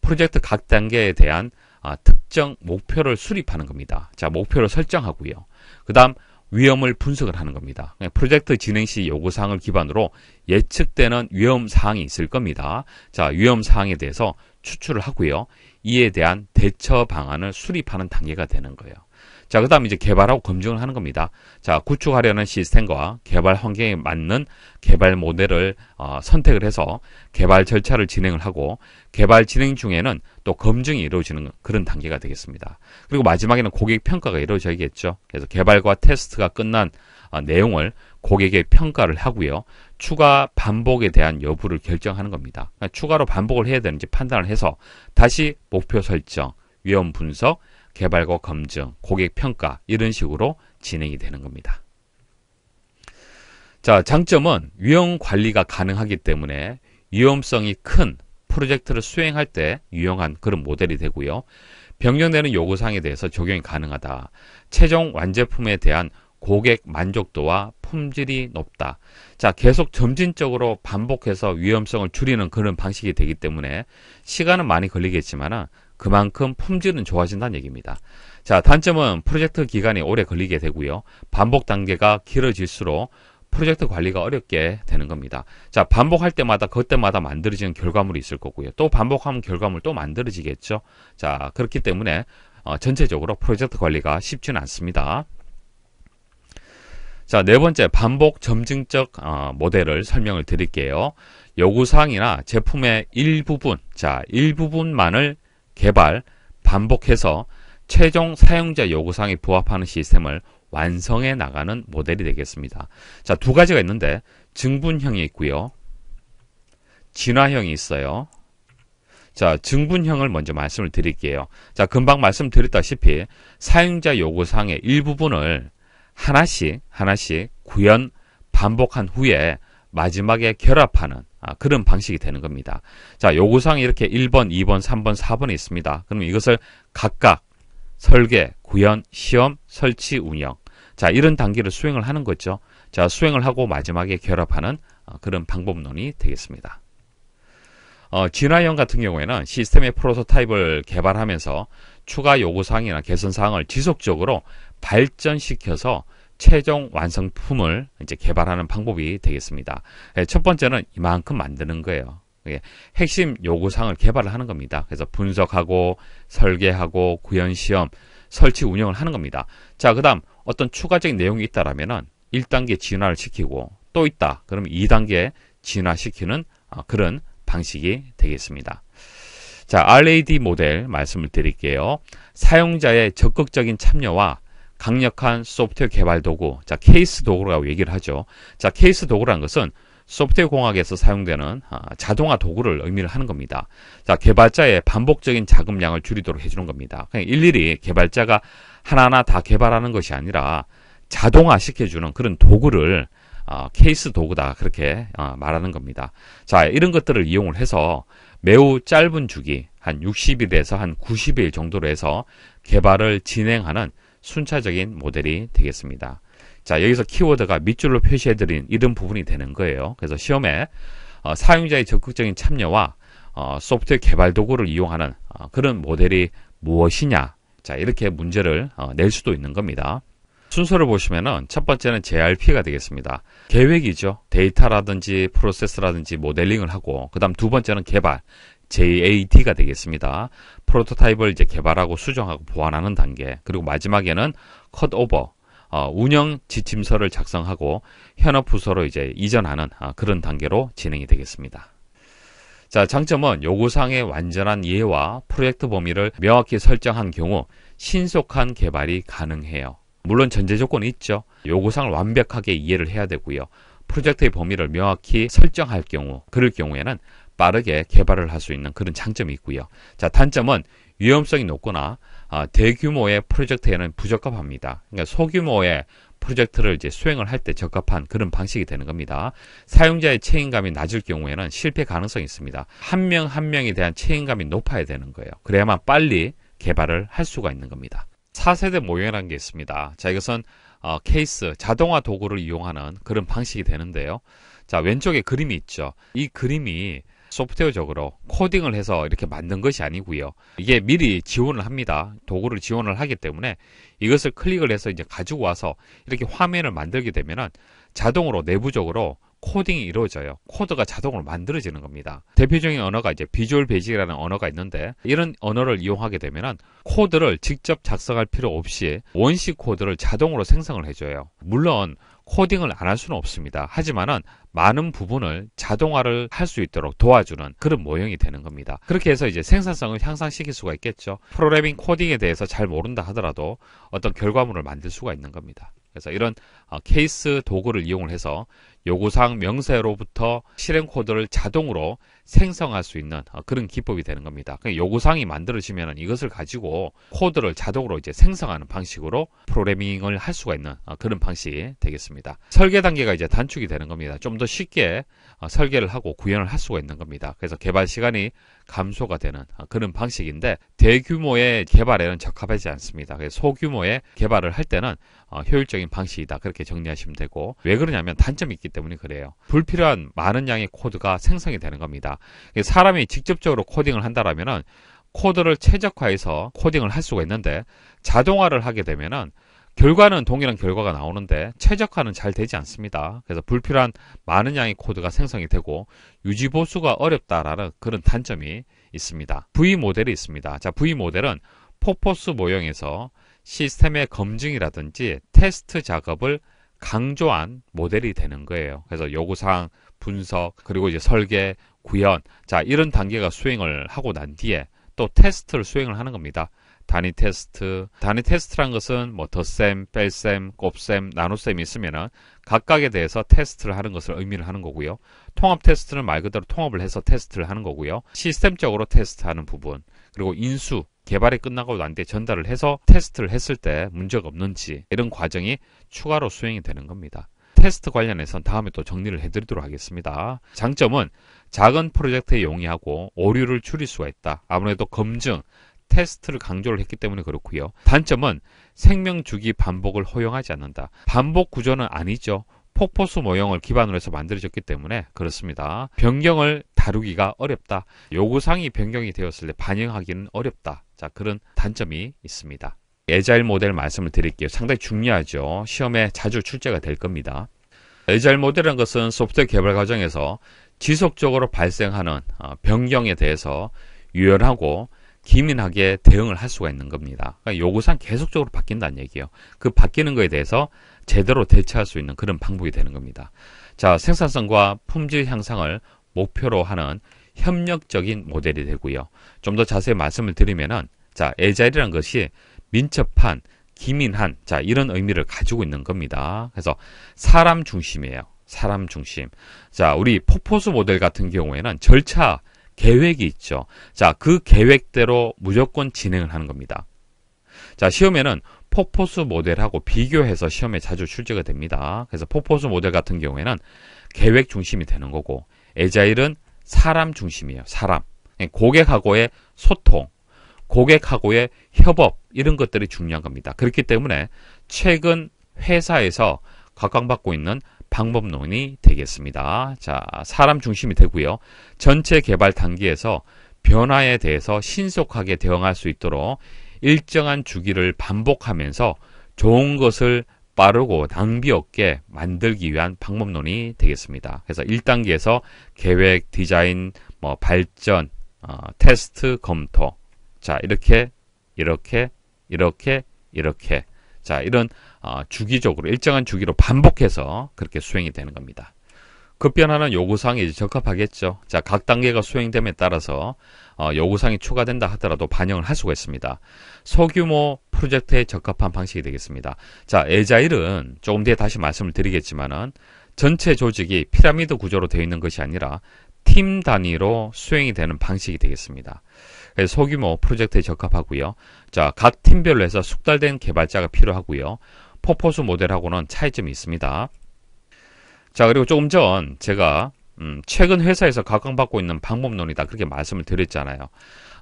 S1: 프로젝트 각 단계에 대한 아, 특정 목표를 수립하는 겁니다. 자, 목표를 설정하고요. 그 다음 위험을 분석을 하는 겁니다. 예, 프로젝트 진행 시 요구사항을 기반으로 예측되는 위험사항이 있을 겁니다. 자, 위험사항에 대해서 추출을 하고요. 이에 대한 대처 방안을 수립하는 단계가 되는 거예요. 자, 그 다음 이제 개발하고 검증을 하는 겁니다. 자, 구축하려는 시스템과 개발 환경에 맞는 개발 모델을 어, 선택을 해서 개발 절차를 진행을 하고 개발 진행 중에는 또 검증이 이루어지는 그런 단계가 되겠습니다. 그리고 마지막에는 고객 평가가 이루어져야겠죠. 그래서 개발과 테스트가 끝난 어, 내용을 고객의 평가를 하고요. 추가 반복에 대한 여부를 결정하는 겁니다. 그러니까 추가로 반복을 해야 되는지 판단을 해서 다시 목표 설정, 위험 분석, 개발과 검증, 고객 평가 이런 식으로 진행이 되는 겁니다. 자, 장점은 위험 관리가 가능하기 때문에 위험성이 큰 프로젝트를 수행할 때 유용한 그런 모델이 되고요. 변경되는 요구사항에 대해서 적용이 가능하다. 최종 완제품에 대한 고객 만족도와 품질이 높다. 자, 계속 점진적으로 반복해서 위험성을 줄이는 그런 방식이 되기 때문에 시간은 많이 걸리겠지만 그만큼 품질은 좋아진다는 얘기입니다. 자, 단점은 프로젝트 기간이 오래 걸리게 되고요. 반복 단계가 길어질수록 프로젝트 관리가 어렵게 되는 겁니다. 자, 반복할 때마다 그때마다 만들어지는 결과물이 있을 거고요. 또 반복하면 결과물 또 만들어지겠죠. 자, 그렇기 때문에 어, 전체적으로 프로젝트 관리가 쉽지는 않습니다. 자, 네 번째 반복 점증적 어, 모델을 설명을 드릴게요. 요구사항이나 제품의 일부분, 자, 일부분만을 개발, 반복해서 최종 사용자 요구사항에 부합하는 시스템을 완성해 나가는 모델이 되겠습니다. 자, 두 가지가 있는데 증분형이 있고요. 진화형이 있어요. 자, 증분형을 먼저 말씀을 드릴게요. 자, 금방 말씀드렸다시피 사용자 요구사항의 일부분을 하나씩 하나씩 구현 반복한 후에 마지막에 결합하는 아, 그런 방식이 되는 겁니다. 자, 요구사항이 이렇게 1번, 2번, 3번, 4번이 있습니다. 그럼 이것을 각각 설계, 구현, 시험, 설치, 운영. 자, 이런 단계를 수행을 하는 거죠. 자, 수행을 하고 마지막에 결합하는 어, 그런 방법론이 되겠습니다. 어, 진화형 같은 경우에는 시스템의 프로토타입을 개발하면서 추가 요구사항이나 개선사항을 지속적으로 발전시켜서 최종 완성품을 이제 개발하는 방법이 되겠습니다. 예, 첫 번째는 이만큼 만드는 거예요. 예, 핵심 요구사항을 개발을 하는 겁니다. 그래서 분석하고 설계하고 구현 시험, 설치 운영을 하는 겁니다. 자, 그다음 어떤 추가적인 내용이 있다라면은 1단계 진화를 시키고 또 있다. 그럼 2단계 진화시키는 아, 그런 방식이 되겠습니다. 자, RAD 모델 말씀을 드릴게요. 사용자의 적극적인 참여와 강력한 소프트웨어 개발 도구, 자, 케이스 도구라고 얘기를 하죠. 자, 케이스 도구라는 것은 소프트웨어 공학에서 사용되는 아, 자동화 도구를 의미를 하는 겁니다. 자, 개발자의 반복적인 자금량을 줄이도록 해주는 겁니다. 그냥 일일이 개발자가 하나하나 다 개발하는 것이 아니라 자동화 시켜주는 그런 도구를 어, 케이스 도구다 그렇게 어, 말하는 겁니다. 자, 이런 것들을 이용을 해서 매우 짧은 주기 한 60일에서 한 90일 정도로 해서 개발을 진행하는 순차적인 모델이 되겠습니다. 자 여기서 키워드가 밑줄로 표시해드린 이런 부분이 되는 거예요. 그래서 시험에 어, 사용자의 적극적인 참여와 어, 소프트웨어 개발 도구를 이용하는 어, 그런 모델이 무엇이냐 자 이렇게 문제를 어, 낼 수도 있는 겁니다. 순서를 보시면은 첫 번째는 JRP가 되겠습니다. 계획이죠. 데이터라든지 프로세스라든지 모델링을 뭐 하고 그다음 두 번째는 개발 JAD가 되겠습니다. 프로토타입을 이제 개발하고 수정하고 보완하는 단계. 그리고 마지막에는 컷오버 어, 운영 지침서를 작성하고 현업 부서로 이제 이전하는 아, 그런 단계로 진행이 되겠습니다. 자, 장점은 요구사항의 완전한 이해와 프로젝트 범위를 명확히 설정한 경우 신속한 개발이 가능해요. 물론 전제 조건이 있죠. 요구사항을 완벽하게 이해를 해야 되고요. 프로젝트의 범위를 명확히 설정할 경우, 그럴 경우에는 빠르게 개발을 할 수 있는 그런 장점이 있고요. 자, 단점은 위험성이 높거나 어, 대규모의 프로젝트에는 부적합합니다. 그러니까 소규모의 프로젝트를 이제 수행을 할 때 적합한 그런 방식이 되는 겁니다. 사용자의 책임감이 낮을 경우에는 실패 가능성이 있습니다. 한 명 한 명에 대한 책임감이 높아야 되는 거예요. 그래야만 빨리 개발을 할 수가 있는 겁니다. 4세대 모형이라는 게 있습니다. 자, 이것은 어, 케이스, 자동화 도구를 이용하는 그런 방식이 되는데요. 자, 왼쪽에 그림이 있죠. 이 그림이 소프트웨어적으로 코딩을 해서 이렇게 만든 것이 아니고요. 이게 미리 지원을 합니다. 도구를 지원을 하기 때문에 이것을 클릭을 해서 이제 가지고 와서 이렇게 화면을 만들게 되면은 자동으로 내부적으로 코딩이 이루어져요. 코드가 자동으로 만들어지는 겁니다. 대표적인 언어가 이제 비주얼 베이직이라는 언어가 있는데 이런 언어를 이용하게 되면은 코드를 직접 작성할 필요 없이 원시 코드를 자동으로 생성을 해줘요. 물론 코딩을 안 할 수는 없습니다. 하지만은 많은 부분을 자동화를 할 수 있도록 도와주는 그런 모형이 되는 겁니다. 그렇게 해서 이제 생산성을 향상시킬 수가 있겠죠. 프로그래밍 코딩에 대해서 잘 모른다 하더라도 어떤 결과물을 만들 수가 있는 겁니다. 그래서 이런 어, 케이스 도구를 이용을 해서 요구사항 명세로부터 실행 코드를 자동으로 생성할 수 있는 어, 그런 기법이 되는 겁니다. 요구사항이 만들어지면 이것을 가지고 코드를 자동으로 이제 생성하는 방식으로 프로그래밍을 할 수가 있는 어, 그런 방식이 되겠습니다. 설계 단계가 이제 단축이 되는 겁니다. 좀 더 쉽게 어, 설계를 하고 구현을 할 수가 있는 겁니다. 그래서 개발 시간이 감소가 되는 아, 그런 방식인데 대규모의 개발에는 적합하지 않습니다. 소규모의 개발을 할 때는 어, 효율적인 방식이다. 그렇게 정리하시면 되고 왜 그러냐면 단점이 있기 때문에 그래요. 불필요한 많은 양의 코드가 생성이 되는 겁니다. 사람이 직접적으로 코딩을 한다라면은 코드를 최적화해서 코딩을 할 수가 있는데 자동화를 하게 되면은 결과는 동일한 결과가 나오는데 최적화는 잘 되지 않습니다. 그래서 불필요한 많은 양의 코드가 생성이 되고 유지보수가 어렵다라는 그런 단점이 있습니다. V 모델이 있습니다. 자, V 모델은 포포스 모형에서 시스템의 검증이라든지 테스트 작업을 강조한 모델이 되는 거예요. 그래서 요구사항, 분석, 그리고 이제 설계, 구현, 자, 이런 단계가 수행을 하고 난 뒤에 또 테스트를 수행을 하는 겁니다. 단위 테스트. 단위 테스트란 것은 뭐 덧셈, 뺄셈, 곱셈, 나눗셈이 있으면 각각에 대해서 테스트를 하는 것을 의미를 하는 거고요. 통합 테스트는 말 그대로 통합을 해서 테스트를 하는 거고요. 시스템적으로 테스트하는 부분. 그리고 인수, 개발이 끝나고 난뒤에 전달을 해서 테스트를 했을 때 문제가 없는지 이런 과정이 추가로 수행이 되는 겁니다. 테스트 관련해서는 다음에 또 정리를 해드리도록 하겠습니다. 장점은 작은 프로젝트에 용이하고 오류를 줄일 수가 있다. 아무래도 검증, 테스트를 강조를 했기 때문에 그렇고요. 단점은 생명 주기 반복을 허용하지 않는다. 반복 구조는 아니죠. 폭포수 모형을 기반으로 해서 만들어졌기 때문에 그렇습니다. 변경을 다루기가 어렵다. 요구사항이 변경이 되었을 때 반영하기는 어렵다. 자, 그런 단점이 있습니다. 에자일 모델 말씀을 드릴게요. 상당히 중요하죠. 시험에 자주 출제가 될 겁니다. 에자일 모델이라는 것은 소프트웨어 개발 과정에서 지속적으로 발생하는 어, 변경에 대해서 유연하고 기민하게 대응을 할 수가 있는 겁니다. 그러니까 요구사항 계속적으로 바뀐다는 얘기예요. 그 바뀌는 거에 대해서 제대로 대처할 수 있는 그런 방법이 되는 겁니다. 자, 생산성과 품질 향상을 목표로 하는 협력적인 모델이 되고요. 좀 더 자세히 말씀을 드리면은 자, 에자일이란 것이 민첩한, 기민한 자, 이런 의미를 가지고 있는 겁니다. 그래서 사람 중심이에요. 사람 중심. 자, 우리 포포스 모델 같은 경우에는 절차 계획이 있죠. 자, 그 계획대로 무조건 진행을 하는 겁니다. 자, 시험에는 포포스 모델하고 비교해서 시험에 자주 출제가 됩니다. 그래서 포포스 모델 같은 경우에는 계획 중심이 되는 거고 에자일은 사람 중심이에요. 사람. 고객하고의 소통, 고객하고의 협업 이런 것들이 중요한 겁니다. 그렇기 때문에 최근 회사에서 각광받고 있는 방법론이 되겠습니다. 자, 사람 중심이 되고요. 전체 개발 단계에서 변화에 대해서 신속하게 대응할 수 있도록 일정한 주기를 반복하면서 좋은 것을 빠르고 낭비 없게 만들기 위한 방법론이 되겠습니다. 그래서 1단계에서 계획, 디자인, 뭐 발전, 어, 테스트, 검토. 자, 이렇게, 이렇게, 이렇게, 이렇게. 자, 이런 아, 주기적으로 일정한 주기로 반복해서 그렇게 수행이 되는 겁니다. 급변하는 요구사항에 적합하겠죠. 자, 각 단계가 수행됨에 따라서 어, 요구사항이 추가된다 하더라도 반영을 할 수가 있습니다. 소규모 프로젝트에 적합한 방식이 되겠습니다. 자, 에자일은 조금 뒤에 다시 말씀을 드리겠지만은 전체 조직이 피라미드 구조로 되어 있는 것이 아니라 팀 단위로 수행이 되는 방식이 되겠습니다. 소규모 프로젝트에 적합하고요. 자, 각 팀별로 해서 숙달된 개발자가 필요하고요. 포포수 모델하고는 차이점이 있습니다. 자 그리고 조금 전 제가 음, 최근 회사에서 각광받고 있는 방법론이다 그렇게 말씀을 드렸잖아요.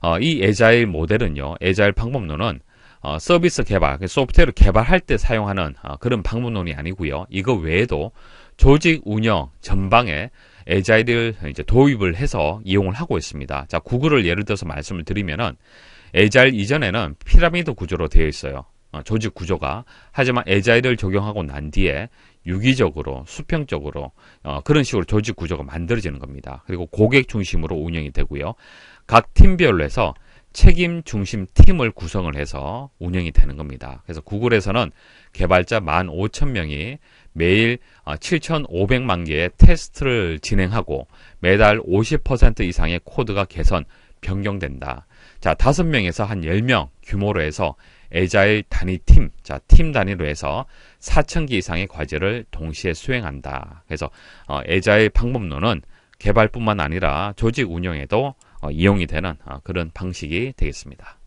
S1: 어, 이 에자일 모델은요, 에자일 방법론은 어, 서비스 개발, 그 소프트웨어를 개발할 때 사용하는 어, 그런 방법론이 아니고요. 이거 외에도 조직 운영 전방에 에자일을 이제 도입을 해서 이용을 하고 있습니다. 자, 구글을 예를 들어서 말씀을 드리면은 에자일 이전에는 피라미드 구조로 되어 있어요. 어, 조직 구조가 하지만 에자일을 적용하고 난 뒤에 유기적으로 수평적으로 어, 그런 식으로 조직 구조가 만들어지는 겁니다. 그리고 고객 중심으로 운영이 되고요. 각 팀별로 해서 책임 중심 팀을 구성을 해서 운영이 되는 겁니다. 그래서 구글에서는 개발자 15,000명이 매일 7,500만 어, 개의 테스트를 진행하고 매달 50% 이상의 코드가 개선, 변경된다. 자, 5명에서 한 10명 규모로 해서 애자일 단위 팀, 자, 팀 단위로 해서 4,000개 이상의 과제를 동시에 수행한다. 그래서 어, 애자일 방법론은 개발뿐만 아니라 조직 운영에도 어, 이용이 되는 어, 그런 방식이 되겠습니다.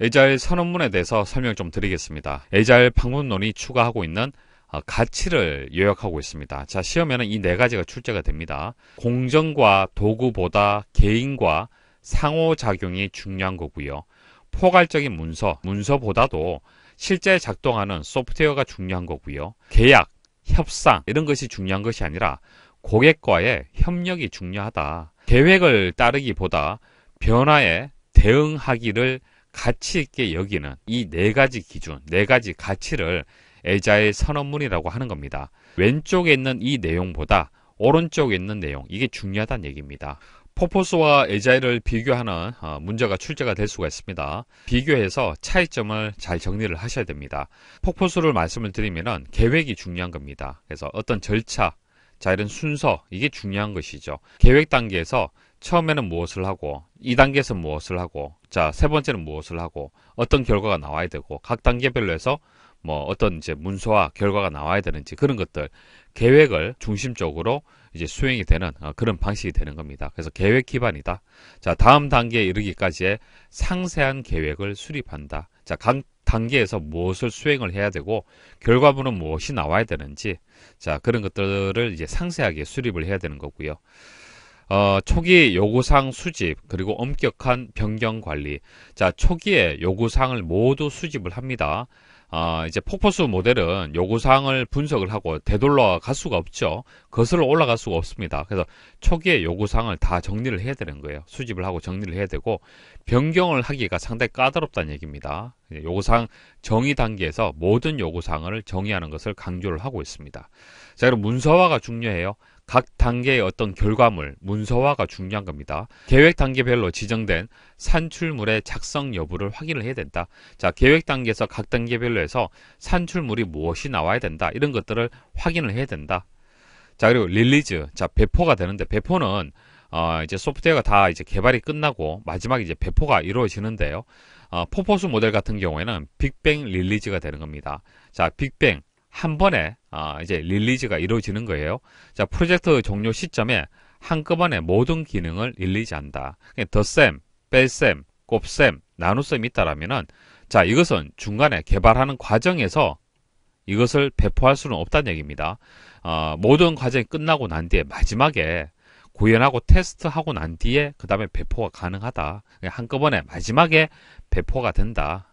S1: 애자일 선언문에 대해서 설명 좀 드리겠습니다. 애자일 방법론이 추가하고 있는 어, 가치를 요약하고 있습니다. 자, 시험에는 이 네 가지가 출제가 됩니다. 공정과 도구보다 개인과 상호작용이 중요한 거고요. 포괄적인 문서, 문서보다도 실제 작동하는 소프트웨어가 중요한 거고요. 계약, 협상 이런 것이 중요한 것이 아니라 고객과의 협력이 중요하다. 계획을 따르기보다 변화에 대응하기를 가치 있게 여기는 이 네 가지 기준, 네 가지 가치를 애자의 선언문이라고 하는 겁니다. 왼쪽에 있는 이 내용보다 오른쪽에 있는 내용, 이게 중요하다는 얘기입니다. 포포스와 에자일을 비교하는 어, 문제가 출제가 될 수가 있습니다. 비교해서 차이점을 잘 정리를 하셔야 됩니다. 포포스를 말씀을 드리면 계획이 중요한 겁니다. 그래서 어떤 절차, 자 이런 순서 이게 중요한 것이죠. 계획 단계에서 처음에는 무엇을 하고 2단계에서 무엇을 하고 자 세 번째는 무엇을 하고 어떤 결과가 나와야 되고 각 단계별로 해서 뭐 어떤 이제 문서와 결과가 나와야 되는지 그런 것들 계획을 중심적으로 이제 수행이 되는 어, 그런 방식이 되는 겁니다. 그래서 계획 기반이다. 자, 다음 단계에 이르기까지의 상세한 계획을 수립한다. 자, 각 단계에서 무엇을 수행을 해야 되고 결과물은 무엇이 나와야 되는지 자, 그런 것들을 이제 상세하게 수립을 해야 되는 거고요. 어, 초기 요구사항 수집 그리고 엄격한 변경 관리 자 초기에 요구사항을 모두 수집을 합니다 어, 이제 폭포수 모델은 요구사항을 분석을 하고 되돌러 갈 수가 없죠. 거슬러 올라갈 수가 없습니다. 그래서 초기에 요구사항을 다 정리를 해야 되는 거예요. 수집을 하고 정리를 해야 되고 변경을 하기가 상당히 까다롭다는 얘기입니다. 요구사항 정의 단계에서 모든 요구사항을 정의하는 것을 강조를 하고 있습니다. 자 그럼 문서화가 중요해요. 각 단계의 어떤 결과물, 문서화가 중요한 겁니다. 계획 단계별로 지정된 산출물의 작성 여부를 확인을 해야 된다. 자, 계획 단계에서 각 단계별로 해서 산출물이 무엇이 나와야 된다. 이런 것들을 확인을 해야 된다. 자, 그리고 릴리즈. 자, 배포가 되는데 배포는 어, 이제 소프트웨어가 다 이제 개발이 끝나고 마지막에 이제 배포가 이루어지는데요. 어, 포포스 모델 같은 경우에는 빅뱅 릴리즈가 되는 겁니다. 자, 빅뱅 한 번에 아, 이제 릴리즈가 이루어지는 거예요. 자, 프로젝트 종료 시점에 한꺼번에 모든 기능을 릴리즈한다. 덧셈, 그러니까 뺄셈, 곱셈, 나눗셈이 있다라면은 자, 이것은 중간에 개발하는 과정에서 이것을 배포할 수는 없다는 얘기입니다. 어, 모든 과정이 끝나고 난 뒤에 마지막에 구현하고 테스트하고 난 뒤에 그 다음에 배포가 가능하다. 그러니까 한꺼번에 마지막에 배포가 된다.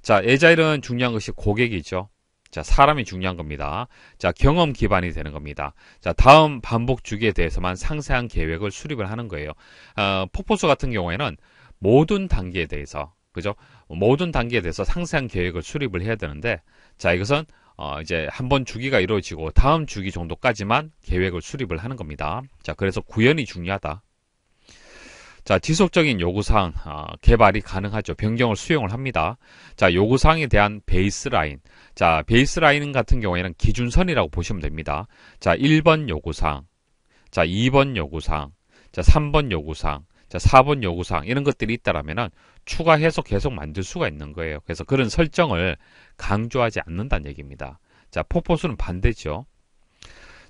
S1: 자, 에자일은 중요한 것이 고객이죠. 자, 사람이 중요한 겁니다. 자, 경험 기반이 되는 겁니다. 자, 다음 반복 주기에 대해서만 상세한 계획을 수립을 하는 거예요. 어, 포포스 같은 경우에는 모든 단계에 대해서, 그죠? 모든 단계에 대해서 상세한 계획을 수립을 해야 되는데, 자, 이것은 어, 이제 한 번 주기가 이루어지고 다음 주기 정도까지만 계획을 수립을 하는 겁니다. 자, 그래서 구현이 중요하다. 자, 지속적인 요구사항 아, 개발이 가능하죠. 변경을 수용을 합니다. 자, 요구사항에 대한 베이스라인. 자, 베이스라인 같은 경우에는 기준선이라고 보시면 됩니다. 자, 1번 요구사항. 자, 2번 요구사항. 자, 3번 요구사항. 자, 4번 요구사항 이런 것들이 있다라면은 추가해서 계속 만들 수가 있는 거예요. 그래서 그런 설정을 강조하지 않는다는 얘기입니다. 자, 폭포수는 반대죠.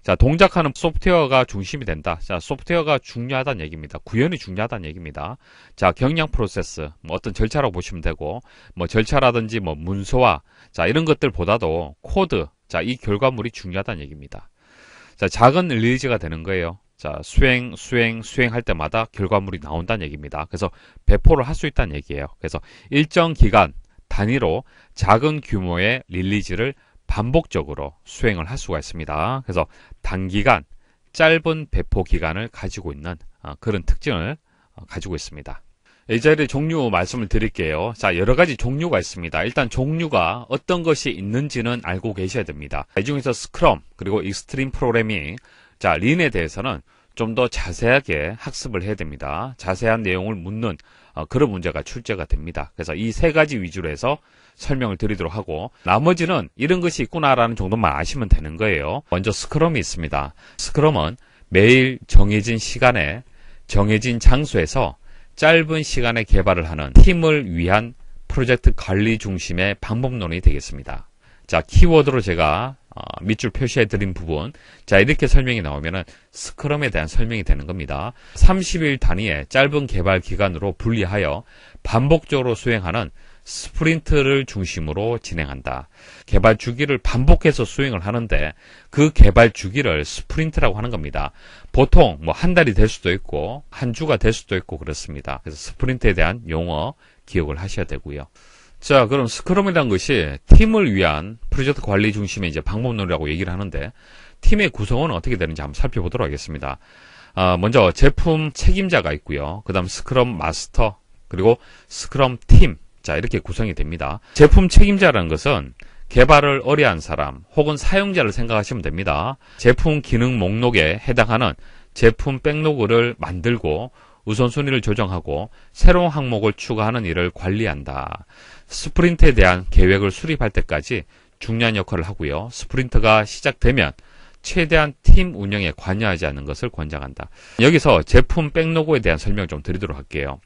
S1: 자, 동작하는 소프트웨어가 중심이 된다. 자, 소프트웨어가 중요하다는 얘기입니다. 구현이 중요하다는 얘기입니다. 자, 경량 프로세스, 뭐 어떤 절차라고 보시면 되고, 뭐 절차라든지 뭐 문서화, 자, 이런 것들보다도 코드, 자, 이 결과물이 중요하다는 얘기입니다. 자, 작은 릴리즈가 되는 거예요. 자, 수행, 수행, 수행할 때마다 결과물이 나온다는 얘기입니다. 그래서 배포를 할 수 있다는 얘기예요. 그래서 일정 기간 단위로 작은 규모의 릴리즈를 반복적으로 수행을 할 수가 있습니다. 그래서 단기간 짧은 배포 기간을 가지고 있는 어, 그런 특징을 어, 가지고 있습니다. 이 자리에 종류 말씀을 드릴게요. 자, 여러 가지 종류가 있습니다. 일단 종류가 어떤 것이 있는지는 알고 계셔야 됩니다. 이 중에서 스크럼, 그리고 익스트림 프로그래밍, 자, 린에 대해서는 좀 더 자세하게 학습을 해야 됩니다. 자세한 내용을 묻는 어, 그런 문제가 출제가 됩니다. 그래서 이 세 가지 위주로 해서 설명을 드리도록 하고 나머지는 이런 것이 있구나라는 정도만 아시면 되는 거예요. 먼저 스크럼이 있습니다. 스크럼은 매일 정해진 시간에 정해진 장소에서 짧은 시간에 개발을 하는 팀을 위한 프로젝트 관리 중심의 방법론이 되겠습니다. 자, 키워드로 제가 어, 밑줄 표시해 드린 부분. 자, 이렇게 설명이 나오면은 스크럼에 대한 설명이 되는 겁니다. 30일 단위의 짧은 개발 기간으로 분리하여 반복적으로 수행하는 스프린트를 중심으로 진행한다. 개발 주기를 반복해서 수행을 하는데 그 개발 주기를 스프린트라고 하는 겁니다. 보통 뭐 한 달이 될 수도 있고 한 주가 될 수도 있고 그렇습니다. 그래서 스프린트에 대한 용어 기억을 하셔야 되고요. 자, 그럼 스크럼이라는 것이 팀을 위한 프로젝트 관리 중심의 이제 방법론이라고 얘기를 하는데 팀의 구성은 어떻게 되는지 한번 살펴보도록 하겠습니다. 아, 먼저 제품 책임자가 있고요. 그다음 스크럼 마스터 그리고 스크럼 팀 자, 이렇게 구성이 됩니다. 제품 책임자라는 것은 개발을 어려한 사람 혹은 사용자를 생각하시면 됩니다. 제품 기능 목록에 해당하는 제품 백로그를 만들고 우선순위를 조정하고 새로운 항목을 추가하는 일을 관리한다. 스프린트에 대한 계획을 수립할 때까지 중요한 역할을 하고요. 스프린트가 시작되면 최대한 팀 운영에 관여하지 않는 것을 권장한다. 여기서 제품 백로그에 대한 설명 좀 드리도록 할게요.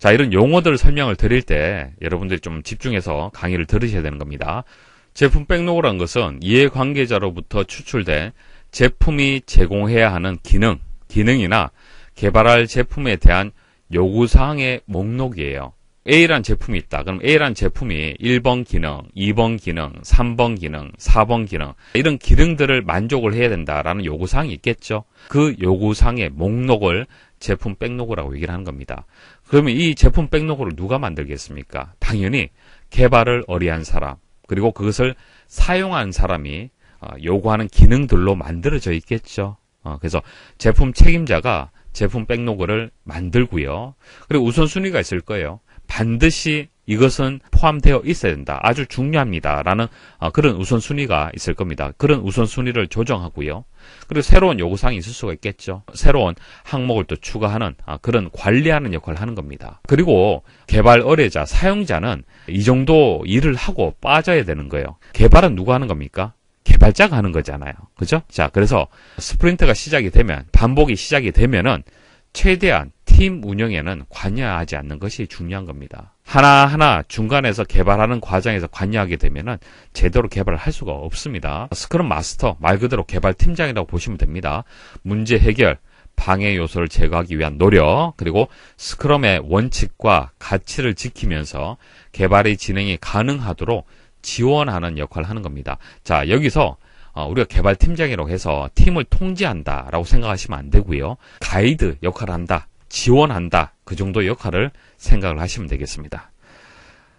S1: 자, 이런 용어들 설명을 드릴 때 여러분들이 좀 집중해서 강의를 들으셔야 되는 겁니다. 제품 백로그란 것은 이해관계자로부터 추출된 제품이 제공해야 하는 기능, 기능이나 개발할 제품에 대한 요구사항의 목록이에요. A란 제품이 있다. 그럼 A란 제품이 1번 기능, 2번 기능, 3번 기능, 4번 기능 이런 기능들을 만족을 해야 된다라는 요구사항이 있겠죠. 그 요구사항의 목록을 제품 백로그라고 얘기를 하는 겁니다. 그러면 이 제품 백로그를 누가 만들겠습니까? 당연히 개발을 어리한 사람, 그리고 그것을 사용한 사람이 어, 요구하는 기능들로 만들어져 있겠죠. 어, 그래서 제품 책임자가 제품 백로그를 만들고요. 그리고 우선순위가 있을 거예요. 반드시 이것은 포함되어 있어야 된다. 아주 중요합니다. 라는 어, 그런 우선순위가 있을 겁니다. 그런 우선순위를 조정하고요. 그리고 새로운 요구사항이 있을 수가 있겠죠. 새로운 항목을 또 추가하는 아, 그런 관리하는 역할을 하는 겁니다. 그리고 개발 의뢰자, 사용자는 이 정도 일을 하고 빠져야 되는 거예요. 개발은 누가 하는 겁니까? 개발자가 하는 거잖아요. 그죠? 자, 그래서 스프린트가 시작이 되면, 반복이 시작이 되면은 최대한 팀 운영에는 관여하지 않는 것이 중요한 겁니다. 하나하나 중간에서 개발하는 과정에서 관여하게 되면은 제대로 개발을 할 수가 없습니다. 스크럼 마스터 말 그대로 개발 팀장이라고 보시면 됩니다. 문제 해결, 방해 요소를 제거하기 위한 노력, 그리고 스크럼의 원칙과 가치를 지키면서 개발의 진행이 가능하도록 지원하는 역할을 하는 겁니다. 자, 여기서 어, 우리가 개발팀장이라고 해서 팀을 통제한다라고 생각하시면 안 되고요. 가이드 역할을 한다. 지원한다. 그 정도 역할을 생각을 하시면 되겠습니다.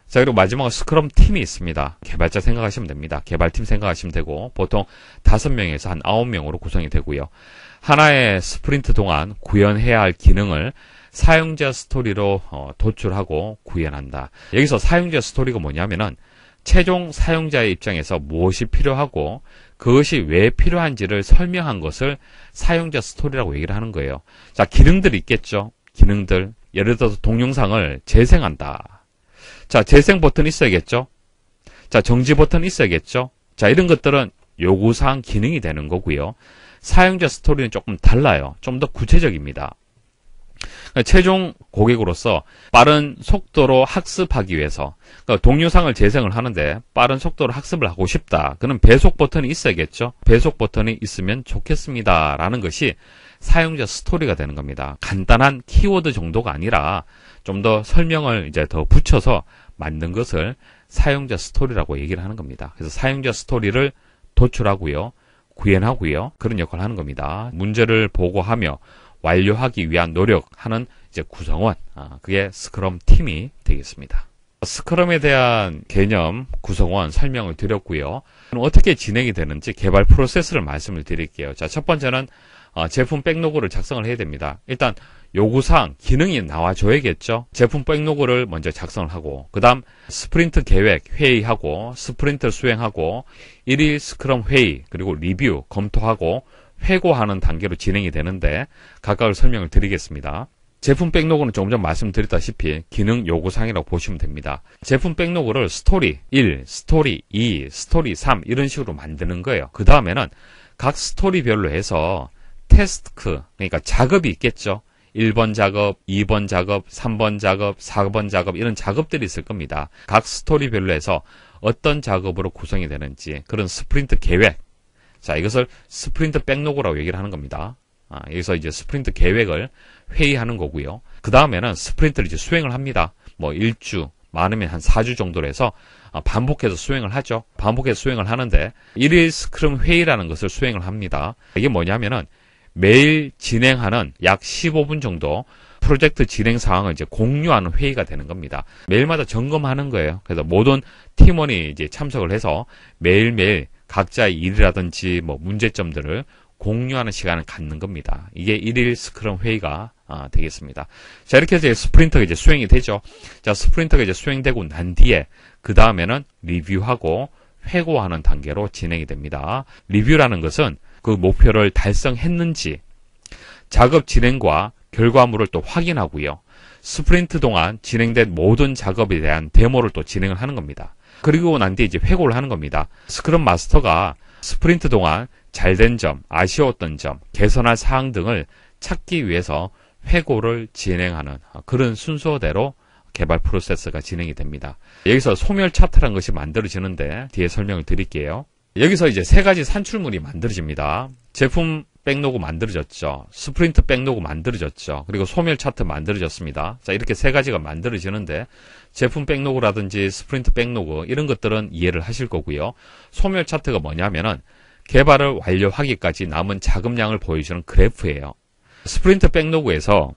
S1: 자, 그리고 마지막으로 스크럼 팀이 있습니다. 개발자 생각하시면 됩니다. 개발팀 생각하시면 되고, 보통 5명에서 한 9명으로 구성이 되고요. 하나의 스프린트 동안 구현해야 할 기능을 사용자 스토리로 어, 도출하고 구현한다. 여기서 사용자 스토리가 뭐냐면은, 최종 사용자의 입장에서 무엇이 필요하고, 그것이 왜 필요한지를 설명한 것을 사용자 스토리라고 얘기를 하는 거예요. 자, 기능들 있겠죠? 기능들. 예를 들어서 동영상을 재생한다. 자, 재생 버튼 이 있어야겠죠? 자, 정지 버튼 이 있어야겠죠? 자, 이런 것들은 요구사항 기능이 되는 거고요. 사용자 스토리는 조금 달라요. 좀 더 구체적입니다. 그러니까 최종 고객으로서 빠른 속도로 학습하기 위해서 그러니까 동영상을 재생을 하는데 빠른 속도로 학습을 하고 싶다. 그는 배속 버튼이 있어야겠죠. 배속 버튼이 있으면 좋겠습니다. 라는 것이 사용자 스토리가 되는 겁니다. 간단한 키워드 정도가 아니라 좀 더 설명을 이제 더 붙여서 만든 것을 사용자 스토리라고 얘기를 하는 겁니다. 그래서 사용자 스토리를 도출하고요. 구현하고요. 그런 역할을 하는 겁니다. 문제를 보고하며 완료하기 위한 노력하는 이제 구성원, 아, 그게 스크럼 팀이 되겠습니다. 스크럼에 대한 개념, 구성원 설명을 드렸고요. 어떻게 진행이 되는지 개발 프로세스를 말씀을 드릴게요. 자, 첫 번째는 어, 제품 백로그를 작성을 해야 됩니다. 일단 요구사항, 기능이 나와줘야겠죠. 제품 백로그를 먼저 작성을 하고 그 다음 스프린트 계획 회의하고 스프린트 수행하고 일일 스크럼 회의 그리고 리뷰 검토하고 회고하는 단계로 진행이 되는데 각각을 설명을 드리겠습니다. 제품 백로그는 조금 전 말씀드렸다시피 기능 요구사항이라고 보시면 됩니다. 제품 백로그를 스토리 1, 스토리 2, 스토리 3 이런 식으로 만드는 거예요. 그 다음에는 각 스토리별로 해서 테스트, 그러니까 작업이 있겠죠. 1번 작업, 2번 작업, 3번 작업, 4번 작업 이런 작업들이 있을 겁니다. 각 스토리별로 해서 어떤 작업으로 구성이 되는지 그런 스프린트 계획 자, 이것을 스프린트 백로그라고 얘기를 하는 겁니다. 아, 여기서 이제 스프린트 계획을 회의하는 거고요. 그 다음에는 스프린트를 이제 수행을 합니다. 뭐 1주, 많으면 한 4주 정도로 해서 아, 반복해서 수행을 하죠. 반복해서 수행을 하는데 1일 스크럼 회의라는 것을 수행을 합니다. 이게 뭐냐면은 매일 진행하는 약 15분 정도 프로젝트 진행 상황을 이제 공유하는 회의가 되는 겁니다. 매일마다 점검하는 거예요. 그래서 모든 팀원이 이제 참석을 해서 매일매일 각자의 일이라든지 뭐 문제점들을 공유하는 시간을 갖는 겁니다. 이게 일일 스크럼 회의가 아, 되겠습니다. 자 이렇게 이제 스프린터가 이제 수행이 되죠. 자 스프린터가 이제 수행되고 난 뒤에 그 다음에는 리뷰하고 회고하는 단계로 진행이 됩니다. 리뷰라는 것은 그 목표를 달성했는지 작업 진행과 결과물을 또 확인하고요. 스프린트 동안 진행된 모든 작업에 대한 데모를 또 진행을 하는 겁니다. 그리고 난 뒤에 이제 회고를 하는 겁니다. 스크럼 마스터가 스프린트 동안 잘된 점, 아쉬웠던 점, 개선할 사항 등을 찾기 위해서 회고를 진행하는 그런 순서대로 개발 프로세스가 진행이 됩니다. 여기서 소멸 차트라는 것이 만들어지는데 뒤에 설명을 드릴게요. 여기서 이제 세 가지 산출물이 만들어집니다. 제품 백로그 만들어졌죠. 스프린트 백로그 만들어졌죠. 그리고 소멸 차트 만들어졌습니다. 자, 이렇게 세 가지가 만들어지는데 제품 백로그라든지 스프린트 백로그 이런 것들은 이해를 하실 거고요. 소멸 차트가 뭐냐면은 개발을 완료하기까지 남은 자금량을 보여주는 그래프예요. 스프린트 백로그에서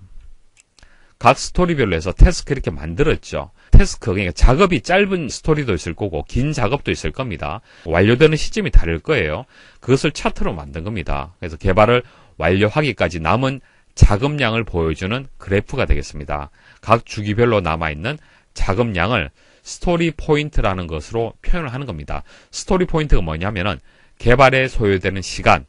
S1: 각 스토리별로 해서 태스크 이렇게 만들었죠. 태스크, 그러니까 작업이 짧은 스토리도 있을 거고, 긴 작업도 있을 겁니다. 완료되는 시점이 다를 거예요. 그것을 차트로 만든 겁니다. 그래서 개발을 완료하기까지 남은 작업량을 보여주는 그래프가 되겠습니다. 각 주기별로 남아있는 작업량을 스토리 포인트라는 것으로 표현을 하는 겁니다. 스토리 포인트가 뭐냐면은 개발에 소요되는 시간,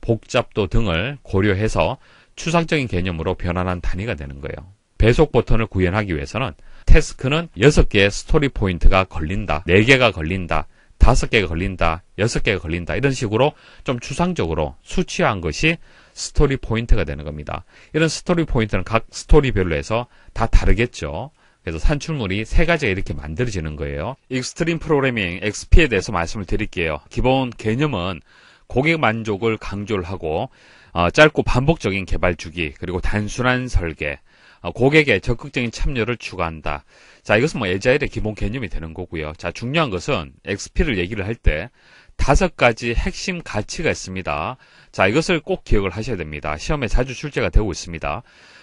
S1: 복잡도 등을 고려해서 추상적인 개념으로 변환한 단위가 되는 거예요. 배속 버튼을 구현하기 위해서는 태스크는 6개의 스토리 포인트가 걸린다, 4개가 걸린다, 5개가 걸린다, 6개가 걸린다 이런 식으로 좀 추상적으로 수치화한 것이 스토리 포인트가 되는 겁니다. 이런 스토리 포인트는 각 스토리별로 해서 다 다르겠죠. 그래서 산출물이 세 가지가 이렇게 만들어지는 거예요. 익스트림 프로그래밍 XP에 대해서 말씀을 드릴게요. 기본 개념은 고객 만족을 강조를 하고 어, 짧고 반복적인 개발 주기 그리고 단순한 설계 어, 고객의 적극적인 참여를 추구한다. 자, 이것은 뭐 에자일의 기본 개념이 되는 거고요. 자, 중요한 것은 XP를 얘기를 할 때 다섯 가지 핵심 가치가 있습니다. 자, 이것을 꼭 기억을 하셔야 됩니다. 시험에 자주 출제가 되고 있습니다.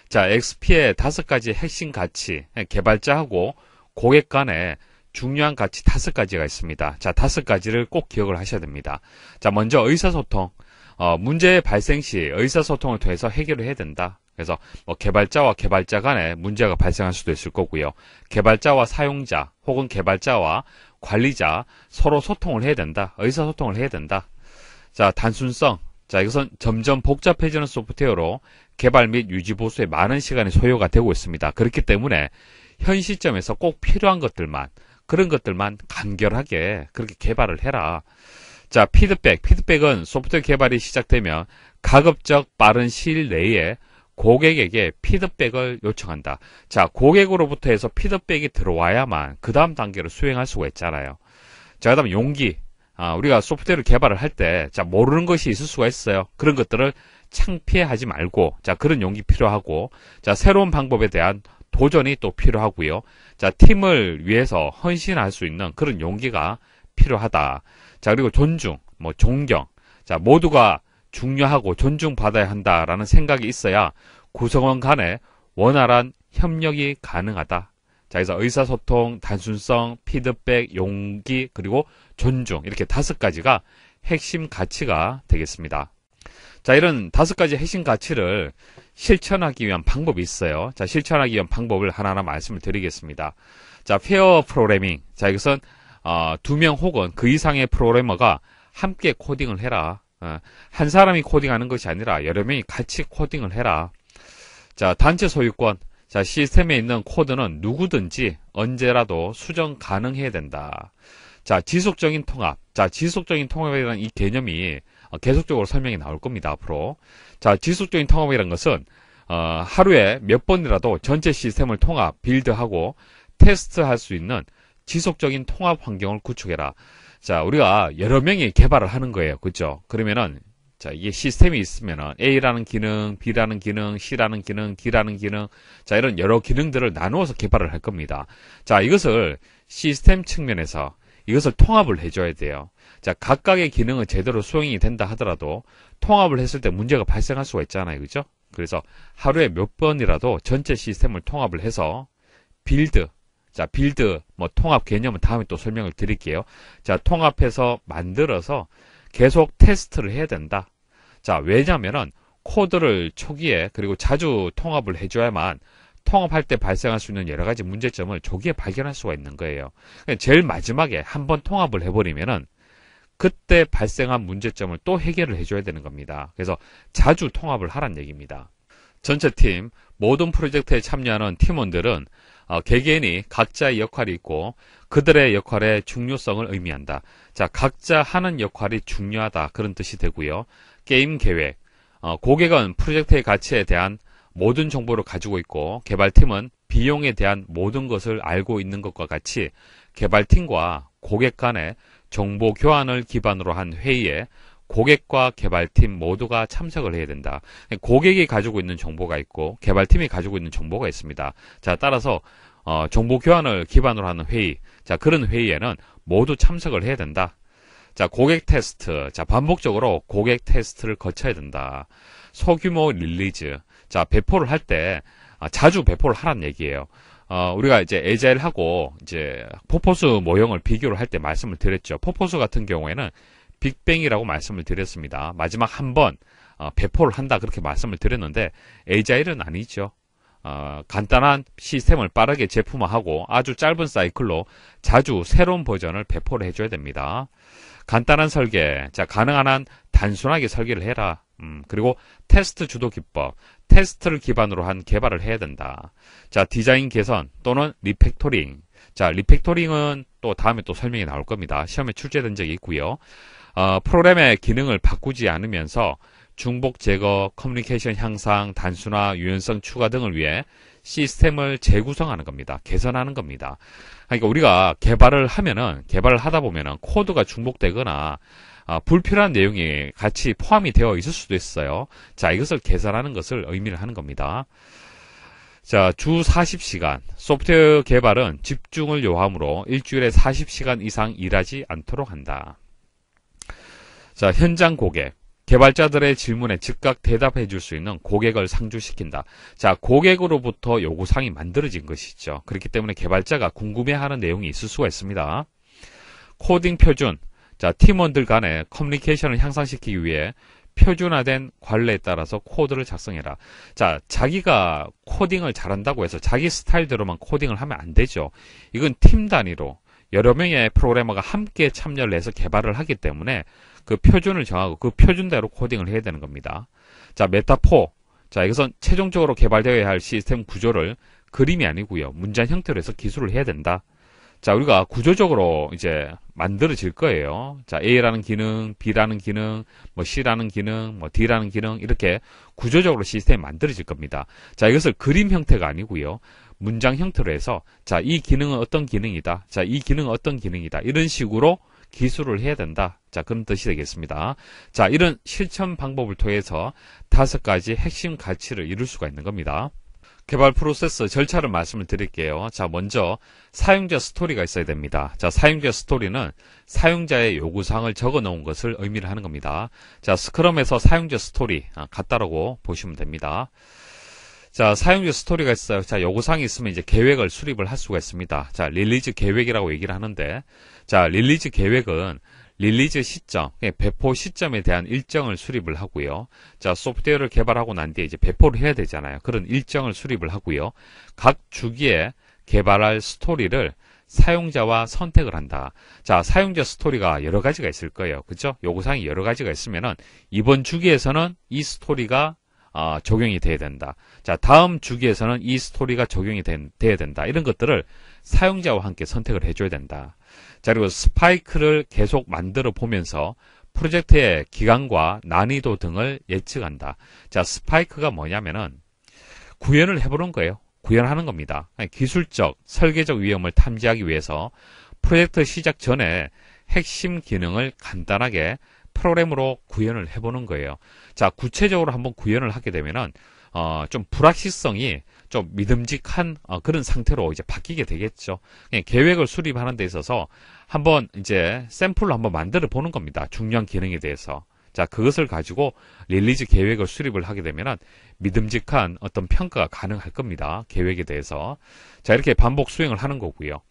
S1: 자, XP의 다섯 가지 핵심 가치, 예, 개발자하고 고객 간에 중요한 가치 다섯 가지가 있습니다. 자, 다섯 가지를 꼭 기억을 하셔야 됩니다. 자, 먼저 의사소통. 어, 문제의 발생 시 의사소통을 통해서 해결을 해야 된다. 그래서 뭐 개발자와 개발자 간에 문제가 발생할 수도 있을 거고요. 개발자와 사용자 혹은 개발자와 관리자 서로 소통을 해야 된다. 의사소통을 해야 된다. 자, 단순성. 자, 이것은 점점 복잡해지는 소프트웨어로 개발 및 유지 보수에 많은 시간이 소요가 되고 있습니다. 그렇기 때문에 현 시점에서 꼭 필요한 것들만 그런 것들만 간결하게 그렇게 개발을 해라. 자, 피드백. 피드백은 소프트웨어 개발이 시작되면 가급적 빠른 시일 내에 고객에게 피드백을 요청한다. 자, 고객으로부터 해서 피드백이 들어와야만 그 다음 단계를 수행할 수가 있잖아요. 자, 그 다음 용기. 아, 우리가 소프트웨어를 개발을 할 때, 자, 모르는 것이 있을 수가 있어요. 그런 것들을 창피해하지 말고, 자, 그런 용기 필요하고, 자, 새로운 방법에 대한 도전이 또 필요하고요. 자, 팀을 위해서 헌신할 수 있는 그런 용기가 필요하다. 자, 그리고 존중, 뭐, 존경. 자, 모두가 중요하고 존중받아야 한다라는 생각이 있어야 구성원 간에 원활한 협력이 가능하다. 자, 그래서 의사소통, 단순성, 피드백, 용기, 그리고 존중 이렇게 다섯 가지가 핵심 가치가 되겠습니다. 자, 이런 다섯 가지 핵심 가치를 실천하기 위한 방법이 있어요. 자, 실천하기 위한 방법을 하나하나 말씀을 드리겠습니다. 자, 페어 프로그래밍. 자, 이것은 어, 두 명 혹은 그 이상의 프로그래머가 함께 코딩을 해라. 어, 한 사람이 코딩하는 것이 아니라 여러 명이 같이 코딩을 해라. 자, 단체 소유권. 자, 시스템에 있는 코드는 누구든지 언제라도 수정 가능해야 된다. 자, 지속적인 통합. 자, 지속적인 통합에 대한 이 개념이 어, 계속적으로 설명이 나올 겁니다, 앞으로. 자, 지속적인 통합이라는 것은, 어, 하루에 몇 번이라도 전체 시스템을 통합, 빌드하고 테스트할 수 있는 지속적인 통합 환경을 구축해라. 자, 우리가 여러 명이 개발을 하는 거예요. 그죠? 그러면은, 자, 이게 시스템이 있으면은, A라는 기능, B라는 기능, C라는 기능, D라는 기능, 자, 이런 여러 기능들을 나누어서 개발을 할 겁니다. 자, 이것을 시스템 측면에서 이것을 통합을 해줘야 돼요. 자, 각각의 기능은 제대로 수행이 된다 하더라도 통합을 했을 때 문제가 발생할 수가 있잖아요. 그죠? 그래서 하루에 몇 번이라도 전체 시스템을 통합을 해서 빌드, 자, 빌드, 뭐 통합 개념은 다음에 또 설명을 드릴게요. 자, 통합해서 만들어서 계속 테스트를 해야 된다. 자, 왜냐면은 코드를 초기에 그리고 자주 통합을 해줘야만 통합할 때 발생할 수 있는 여러 가지 문제점을 조기에 발견할 수가 있는 거예요. 그러니까 제일 마지막에 한번 통합을 해버리면은 그때 발생한 문제점을 또 해결을 해줘야 되는 겁니다. 그래서 자주 통합을 하란 얘기입니다. 전체 팀, 모든 프로젝트에 참여하는 팀원들은 어, 개개인이 각자의 역할이 있고 그들의 역할의 중요성을 의미한다. 자, 각자 하는 역할이 중요하다. 그런 뜻이 되고요. 게임 계획. 어, 고객은 프로젝트의 가치에 대한 모든 정보를 가지고 있고 개발팀은 비용에 대한 모든 것을 알고 있는 것과 같이 개발팀과 고객 간의 정보 교환을 기반으로 한 회의에 고객과 개발팀 모두가 참석을 해야 된다. 고객이 가지고 있는 정보가 있고 개발팀이 가지고 있는 정보가 있습니다. 자, 따라서 어, 정보 교환을 기반으로 하는 회의. 자, 그런 회의에는 모두 참석을 해야 된다. 자, 고객 테스트. 자, 반복적으로 고객 테스트를 거쳐야 된다. 소규모 릴리즈. 자, 배포를 할때 아, 자주 배포를 하란 얘기예요. 어, 우리가 이제 에자하고 이제 포포수 모형을 비교를 할 때 말씀을 드렸죠. 포포수 같은 경우에는 빅뱅이라고 말씀을 드렸습니다. 마지막 한번 어, 배포를 한다 그렇게 말씀을 드렸는데 에이자일은 아니죠. 어, 간단한 시스템을 빠르게 제품화하고 아주 짧은 사이클로 자주 새로운 버전을 배포를 해줘야 됩니다. 간단한 설계, 자 가능한 한 단순하게 설계를 해라. 음, 그리고 테스트 주도 기법, 테스트를 기반으로 한 개발을 해야 된다. 자 디자인 개선 또는 리팩토링. 자 리팩토링은 또 다음에 또 설명이 나올 겁니다. 시험에 출제된 적이 있고요. 어, 프로그램의 기능을 바꾸지 않으면서 중복 제거, 커뮤니케이션 향상, 단순화, 유연성 추가 등을 위해 시스템을 재구성하는 겁니다. 개선하는 겁니다. 그러니까 우리가 개발을 하면은 개발을 하다 보면은 코드가 중복되거나 아, 불필요한 내용이 같이 포함이 되어 있을 수도 있어요. 자, 이것을 개선하는 것을 의미를 하는 겁니다. 자, 주 40시간. 소프트웨어 개발은 집중을 요하므로 일주일에 40시간 이상 일하지 않도록 한다. 자, 현장 고객. 개발자들의 질문에 즉각 대답해 줄 수 있는 고객을 상주시킨다. 자, 고객으로부터 요구사항이 만들어진 것이죠. 그렇기 때문에 개발자가 궁금해하는 내용이 있을 수가 있습니다. 코딩 표준. 자, 팀원들 간의 커뮤니케이션을 향상시키기 위해 표준화된 관례에 따라서 코드를 작성해라. 자, 자기가 코딩을 잘한다고 해서 자기 스타일대로만 코딩을 하면 안 되죠. 이건 팀 단위로 여러 명의 프로그래머가 함께 참여를 해서 개발을 하기 때문에 그 표준을 정하고 그 표준대로 코딩을 해야 되는 겁니다. 자, 메타4 자, 이것은 최종적으로 개발되어야 할 시스템 구조를 그림이 아니고요. 문장 형태로 해서 기술을 해야 된다. 자, 우리가 구조적으로 이제 만들어질 거예요. 자, A라는 기능, B라는 기능, 뭐 C라는 기능, 뭐 D라는 기능 이렇게 구조적으로 시스템이 만들어질 겁니다. 자, 이것을 그림 형태가 아니고요. 문장 형태로 해서 자, 이 기능은 어떤 기능이다. 자, 이 기능은 어떤 기능이다. 이런 식으로 기술을 해야 된다. 자, 그런 뜻이 되겠습니다. 자, 이런 실천 방법을 통해서 다섯 가지 핵심 가치를 이룰 수가 있는 겁니다. 개발 프로세스 절차를 말씀을 드릴게요. 자, 먼저 사용자 스토리가 있어야 됩니다. 자, 사용자 스토리는 사용자의 요구사항을 적어 놓은 것을 의미를 하는 겁니다. 자, 스크럼에서 사용자 스토리 아, 같다라고 보시면 됩니다. 자, 사용자 스토리가 있어요. 자, 요구사항이 있으면 이제 계획을 수립을 할 수가 있습니다. 자, 릴리즈 계획이라고 얘기를 하는데 자, 릴리즈 계획은 릴리즈 시점, 예, 배포 시점에 대한 일정을 수립을 하고요. 자, 소프트웨어를 개발하고 난 뒤에 이제 배포를 해야 되잖아요. 그런 일정을 수립을 하고요. 각 주기에 개발할 스토리를 사용자와 선택을 한다. 자, 사용자 스토리가 여러 가지가 있을 거예요. 그죠? 요구사항이 여러 가지가 있으면은 이번 주기에서는 이 스토리가 어, 적용이 돼야 된다. 자, 다음 주기에서는 이 스토리가 적용이 된, 돼야 된다. 이런 것들을 사용자와 함께 선택을 해줘야 된다. 자, 그리고 스파이크를 계속 만들어 보면서 프로젝트의 기간과 난이도 등을 예측한다. 자, 스파이크가 뭐냐면은 구현을 해보는 거예요. 구현하는 겁니다. 기술적, 설계적 위험을 탐지하기 위해서 프로젝트 시작 전에 핵심 기능을 간단하게 프로그램으로 구현을 해보는 거예요. 자, 구체적으로 한번 구현을 하게 되면은, 어, 좀 불확실성이 좀 믿음직한 어, 그런 상태로 이제 바뀌게 되겠죠. 예, 계획을 수립하는 데 있어서 한번 이제 샘플로 한번 만들어 보는 겁니다. 중요한 기능에 대해서. 자, 그것을 가지고 릴리즈 계획을 수립을 하게 되면 믿음직한 어떤 평가가 가능할 겁니다. 계획에 대해서. 자, 이렇게 반복 수행을 하는 거고요.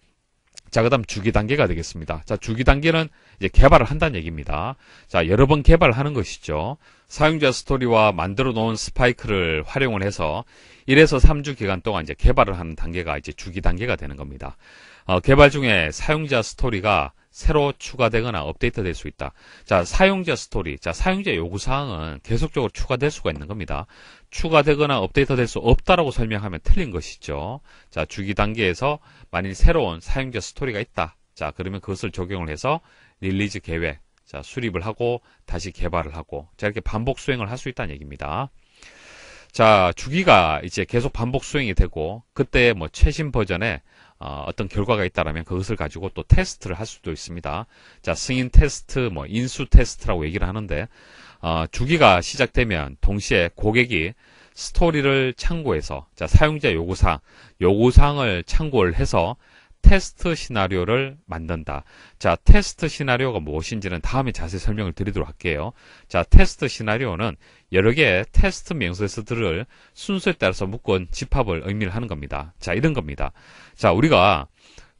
S1: 자, 그 다음 주기 단계가 되겠습니다. 자, 주기 단계는 이제 개발을 한다는 얘기입니다. 자, 여러 번 개발하는 을 것이죠. 사용자 스토리와 만들어 놓은 스파이크를 활용을 해서 1에서 3주 기간 동안 이제 개발을 하는 단계가 이제 주기 단계가 되는 겁니다. 어, 개발 중에 사용자 스토리가 새로 추가되거나 업데이트 될 수 있다. 자, 사용자 스토리. 자, 사용자 요구사항은 계속적으로 추가될 수가 있는 겁니다. 추가되거나 업데이트 될 수 없다라고 설명하면 틀린 것이죠. 자, 주기 단계에서 만일 새로운 사용자 스토리가 있다. 자, 그러면 그것을 적용을 해서 릴리즈 계획, 자, 수립을 하고 다시 개발을 하고 자, 이렇게 반복 수행을 할 수 있다는 얘기입니다. 자, 주기가 이제 계속 반복 수행이 되고 그때 뭐 최신 버전에 어, 떤 결과가 있다라면 그것을 가지고 또 테스트를 할 수도 있습니다. 자, 승인 테스트, 뭐 인수 테스트라고 얘기를 하는데 어, 주기가 시작되면 동시에 고객이 스토리를 참고해서 자, 사용자 요구사항, 요구사항을 참고를 해서 테스트 시나리오를 만든다. 자, 테스트 시나리오가 무엇인지는 다음에 자세히 설명을 드리도록 할게요. 자, 테스트 시나리오는 여러 개의 테스트 명세서들을 순서에 따라서 묶은 집합을 의미를 하는 겁니다. 자, 이런 겁니다. 자, 우리가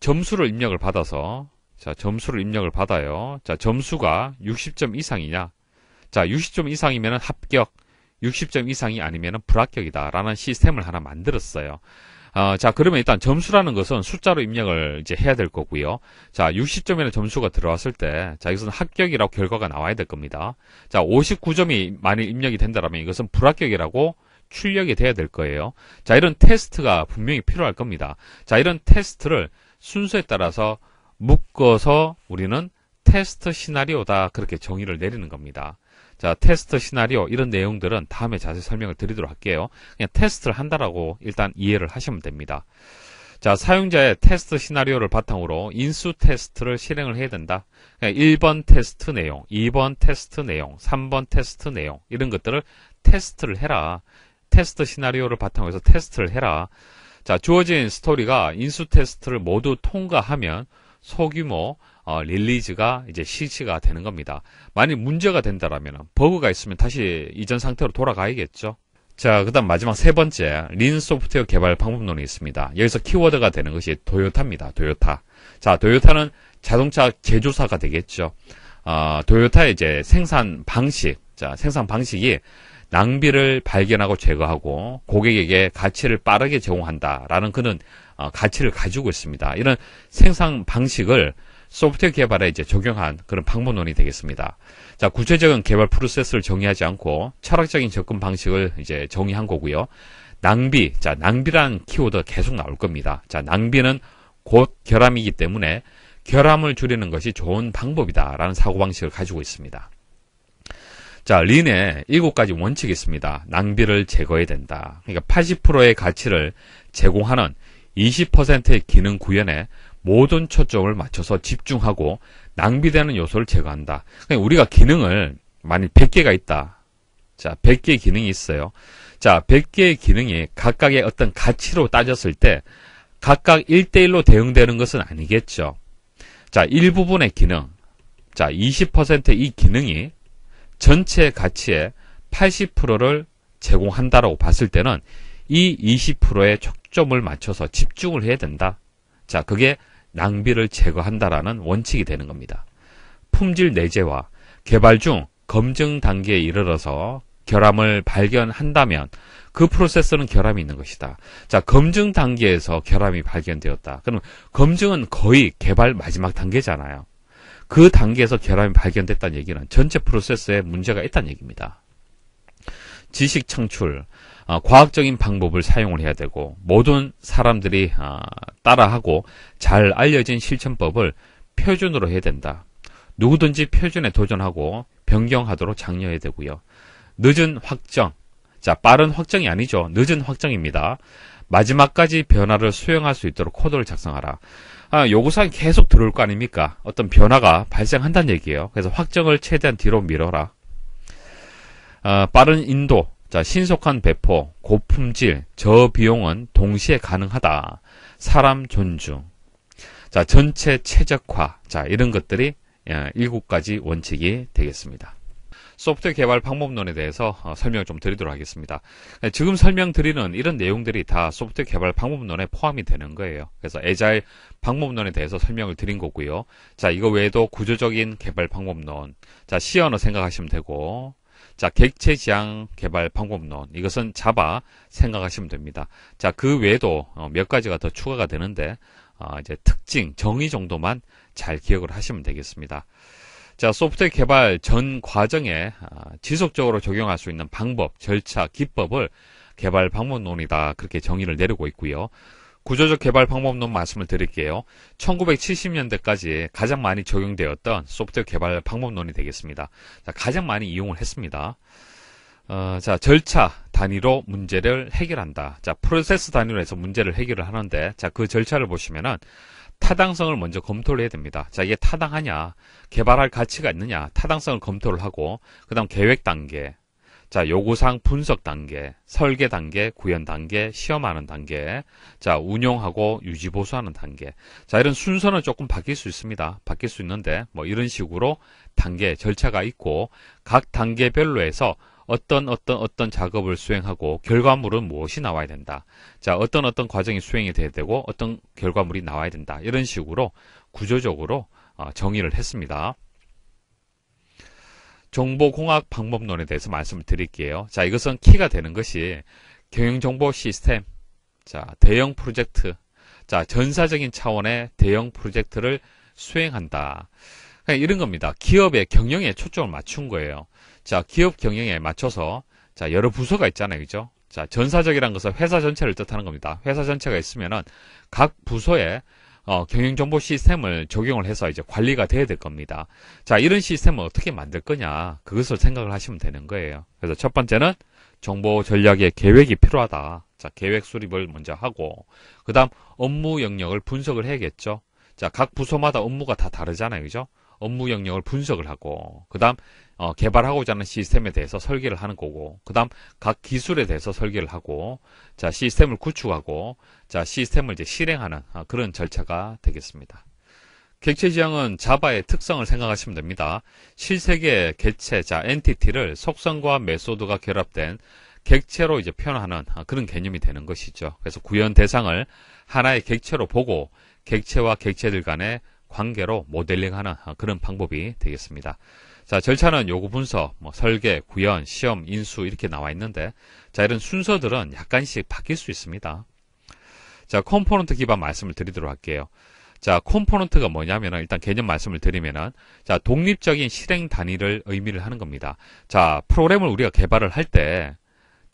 S1: 점수를 입력을 받아서 자, 점수를 입력을 받아요. 자, 점수가 60점 이상이냐? 자, 60점 이상이면 합격, 60점 이상이 아니면 불합격이다라는 시스템을 하나 만들었어요. 어, 자 그러면 일단 점수라는 것은 숫자로 입력을 이제 해야 될 거고요. 자 60점에는 점수가 들어왔을 때, 자 이것은 합격이라고 결과가 나와야 될 겁니다. 자 59점이 만일 입력이 된다라면 이것은 불합격이라고 출력이 돼야 될 거예요. 자 이런 테스트가 분명히 필요할 겁니다. 자 이런 테스트를 순서에 따라서 묶어서 우리는 테스트 시나리오다 그렇게 정의를 내리는 겁니다. 자, 테스트 시나리오 이런 내용들은 다음에 자세히 설명을 드리도록 할게요. 그냥 테스트를 한다라고 일단 이해를 하시면 됩니다. 자, 사용자의 테스트 시나리오를 바탕으로 인수 테스트를 실행을 해야 된다. 1번 그러니까 테스트 내용, 2번 테스트 내용, 3번 테스트 내용 이런 것들을 테스트를 해라. 테스트 시나리오를 바탕으로 해서 테스트를 해라. 자, 주어진 스토리가 인수 테스트를 모두 통과하면 소규모 어, 릴리즈가 이제 실시가 되는 겁니다. 만약 문제가 된다라면 버그가 있으면 다시 이전 상태로 돌아가야겠죠. 자, 그다음 마지막 세 번째 린 소프트웨어 개발 방법론이 있습니다. 여기서 키워드가 되는 것이 도요타입니다. 도요타. 자, 도요타는 자동차 제조사가 되겠죠. 어, 도요타의 이제 생산 방식, 자, 생산 방식이 낭비를 발견하고 제거하고 고객에게 가치를 빠르게 제공한다라는 그런 어, 가치를 가지고 있습니다. 이런 생산 방식을 소프트웨어 개발에 이제 적용한 그런 방법론이 되겠습니다. 자, 구체적인 개발 프로세스를 정의하지 않고 철학적인 접근 방식을 이제 정의한 거고요. 낭비, 자, 낭비란 키워드 계속 나올 겁니다. 자, 낭비는 곧 결함이기 때문에 결함을 줄이는 것이 좋은 방법이다라는 사고방식을 가지고 있습니다. 자, 린의 일곱 가지 원칙이 있습니다. 낭비를 제거해야 된다. 그러니까 80%의 가치를 제공하는 20%의 기능 구현에 모든 초점을 맞춰서 집중하고 낭비되는 요소를 제거한다. 그러니까 우리가 기능을 만약 100개가 있다. 자, 100개의 기능이 있어요. 자, 100개의 기능이 각각의 어떤 가치로 따졌을 때 각각 1대1로 대응되는 것은 아니겠죠. 자, 일부분의 기능. 자, 20%이 기능이 전체 가치의 80%를 제공한다라고 봤을 때는 이 20%에 초점을 맞춰서 집중을 해야 된다. 자, 그게 낭비를 제거한다라는 원칙이 되는 겁니다. 품질 내재와 개발 중 검증 단계에 이르러서 결함을 발견한다면 그 프로세스는 결함이 있는 것이다. 자, 검증 단계에서 결함이 발견되었다. 그럼 검증은 거의 개발 마지막 단계잖아요. 그 단계에서 결함이 발견됐다는 얘기는 전체 프로세스에 문제가 있다는 얘기입니다. 지식 창출. 어, 과학적인 방법을 사용을 해야 되고 모든 사람들이 어, 따라하고 잘 알려진 실천법을 표준으로 해야 된다. 누구든지 표준에 도전하고 변경하도록 장려해야 되고요. 늦은 확정. 자, 빠른 확정이 아니죠. 늦은 확정입니다. 마지막까지 변화를 수용할 수 있도록 코드를 작성하라. 아, 요구사항 계속 들어올 거 아닙니까? 어떤 변화가 발생한다는 얘기예요. 그래서 확정을 최대한 뒤로 밀어라. 아, 빠른 인도. 자, 신속한 배포, 고품질, 저비용은 동시에 가능하다. 사람 존중. 자, 전체 최적화. 자, 이런 것들이 예, 일곱 가지 원칙이 되겠습니다. 소프트웨어 개발 방법론에 대해서 어, 설명을 좀 드리도록 하겠습니다. 예, 지금 설명드리는 이런 내용들이 다 소프트웨어 개발 방법론에 포함이 되는 거예요. 그래서 애자일 방법론에 대해서 설명을 드린 거고요. 자, 이거 외에도 구조적인 개발 방법론, 자, 시연어 생각하시면 되고, 자, 객체 지향 개발 방법론. 이것은 잡아 생각하시면 됩니다. 자, 그 외에도 어, 몇 가지가 더 추가가 되는데, 어, 이제 특징, 정의 정도만 잘 기억을 하시면 되겠습니다. 자, 소프트웨어 개발 전 과정에 어, 지속적으로 적용할 수 있는 방법, 절차, 기법을 개발 방법론이다. 그렇게 정의를 내리고 있고요. 구조적 개발 방법론 말씀을 드릴게요. 1970년대까지 가장 많이 적용되었던 소프트웨어 개발 방법론이 되겠습니다. 자, 가장 많이 이용을 했습니다. 어, 자, 절차 단위로 문제를 해결한다. 자, 프로세스 단위로 해서 문제를 해결을 하는데, 자, 그 절차를 보시면은 타당성을 먼저 검토를 해야 됩니다. 자, 이게 타당하냐, 개발할 가치가 있느냐, 타당성을 검토를 하고, 그 다음 계획 단계, 자, 요구사항 분석 단계, 설계 단계, 구현 단계, 시험하는 단계, 자, 운용하고 유지 보수하는 단계. 자, 이런 순서는 조금 바뀔 수 있습니다. 바뀔 수 있는데 뭐 이런 식으로 단계 절차가 있고 각 단계별로 해서 어떤 어떤 어떤 작업을 수행하고 결과물은 무엇이 나와야 된다. 자, 어떤 어떤 과정이 수행이 돼야 되고 어떤 결과물이 나와야 된다. 이런 식으로 구조적으로 어, 정의를 했습니다. 정보공학 방법론에 대해서 말씀을 드릴게요. 자, 이것은 키가 되는 것이 경영정보 시스템, 자, 대형 프로젝트, 자, 전사적인 차원의 대형 프로젝트를 수행한다. 이런 겁니다. 기업의 경영에 초점을 맞춘 거예요. 자, 기업 경영에 맞춰서 자, 여러 부서가 있잖아요. 그죠? 자, 전사적이라는 것은 회사 전체를 뜻하는 겁니다. 회사 전체가 있으면은 각 부서에 어, 경영정보 시스템을 적용을 해서 이제 관리가 돼야 될 겁니다. 자, 이런 시스템을 어떻게 만들 거냐. 그것을 생각을 하시면 되는 거예요. 그래서 첫 번째는 정보 전략의 계획이 필요하다. 자, 계획 수립을 먼저 하고, 그 다음 업무 영역을 분석을 해야겠죠. 자, 각 부서마다 업무가 다 다르잖아요. 그죠? 업무 영역을 분석을 하고, 그 다음 어, 개발하고자 하는 시스템에 대해서 설계를 하는 거고, 그 다음 각 기술에 대해서 설계를 하고, 자, 시스템을 구축하고, 자, 시스템을 이제 실행하는 아, 그런 절차가 되겠습니다. 객체 지향은 자바의 특성을 생각하시면 됩니다. 실세계 객체 자, 엔티티를 속성과 메소드가 결합된 객체로 이제 표현하는 아, 그런 개념이 되는 것이죠. 그래서 구현 대상을 하나의 객체로 보고, 객체와 객체들 간의 관계로 모델링하는 아, 그런 방법이 되겠습니다. 자, 절차는 요구 분석, 뭐 설계, 구현, 시험, 인수 이렇게 나와 있는데 자, 이런 순서들은 약간씩 바뀔 수 있습니다. 자, 컴포넌트 기반 말씀을 드리도록 할게요. 자, 컴포넌트가 뭐냐면은 일단 개념 말씀을 드리면은 자, 독립적인 실행 단위를 의미를 하는 겁니다. 자, 프로그램을 우리가 개발을 할때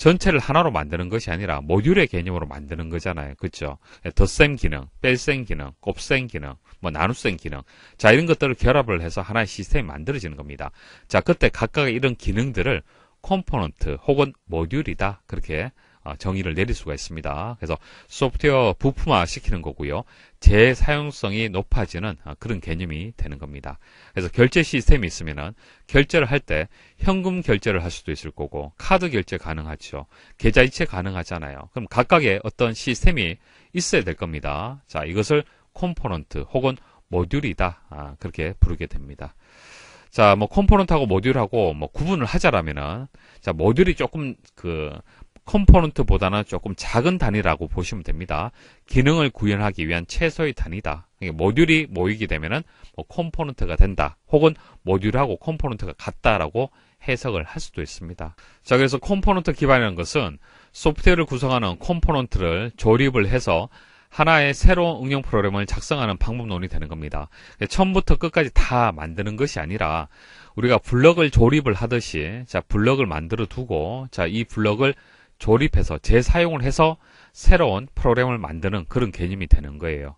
S1: 전체를 하나로 만드는 것이 아니라 모듈의 개념으로 만드는 거잖아요. 그렇죠? 덧셈 기능, 뺄셈 기능, 곱셈 기능, 뭐 나눗셈 기능. 자, 이런 것들을 결합을 해서 하나의 시스템이 만들어지는 겁니다. 자, 그때 각각의 이런 기능들을 컴포넌트 혹은 모듈이다. 그렇게 아, 정의를 내릴 수가 있습니다. 그래서 소프트웨어 부품화 시키는 거고요. 재사용성이 높아지는 아, 그런 개념이 되는 겁니다. 그래서 결제 시스템이 있으면 결제를 할 때 현금 결제를 할 수도 있을 거고 카드 결제 가능하죠. 계좌 이체 가능하잖아요. 그럼 각각의 어떤 시스템이 있어야 될 겁니다. 자, 이것을 컴포넌트 혹은 모듈이다. 아, 그렇게 부르게 됩니다. 자, 뭐 컴포넌트하고 모듈하고 뭐 구분을 하자라면은 자, 모듈이 조금 그 컴포넌트보다는 조금 작은 단위라고 보시면 됩니다. 기능을 구현하기 위한 최소의 단위다. 모듈이 모이게 되면은 뭐 컴포넌트가 된다. 혹은 모듈하고 컴포넌트가 같다라고 해석을 할 수도 있습니다. 자, 그래서 컴포넌트 기반이라는 것은 소프트웨어를 구성하는 컴포넌트를 조립을 해서 하나의 새로운 응용 프로그램을 작성하는 방법론이 되는 겁니다. 처음부터 끝까지 다 만드는 것이 아니라 우리가 블럭을 조립을 하듯이 자, 블럭을 만들어 두고 자, 이 블럭을 조립해서 재사용을 해서 새로운 프로그램을 만드는 그런 개념이 되는 거예요.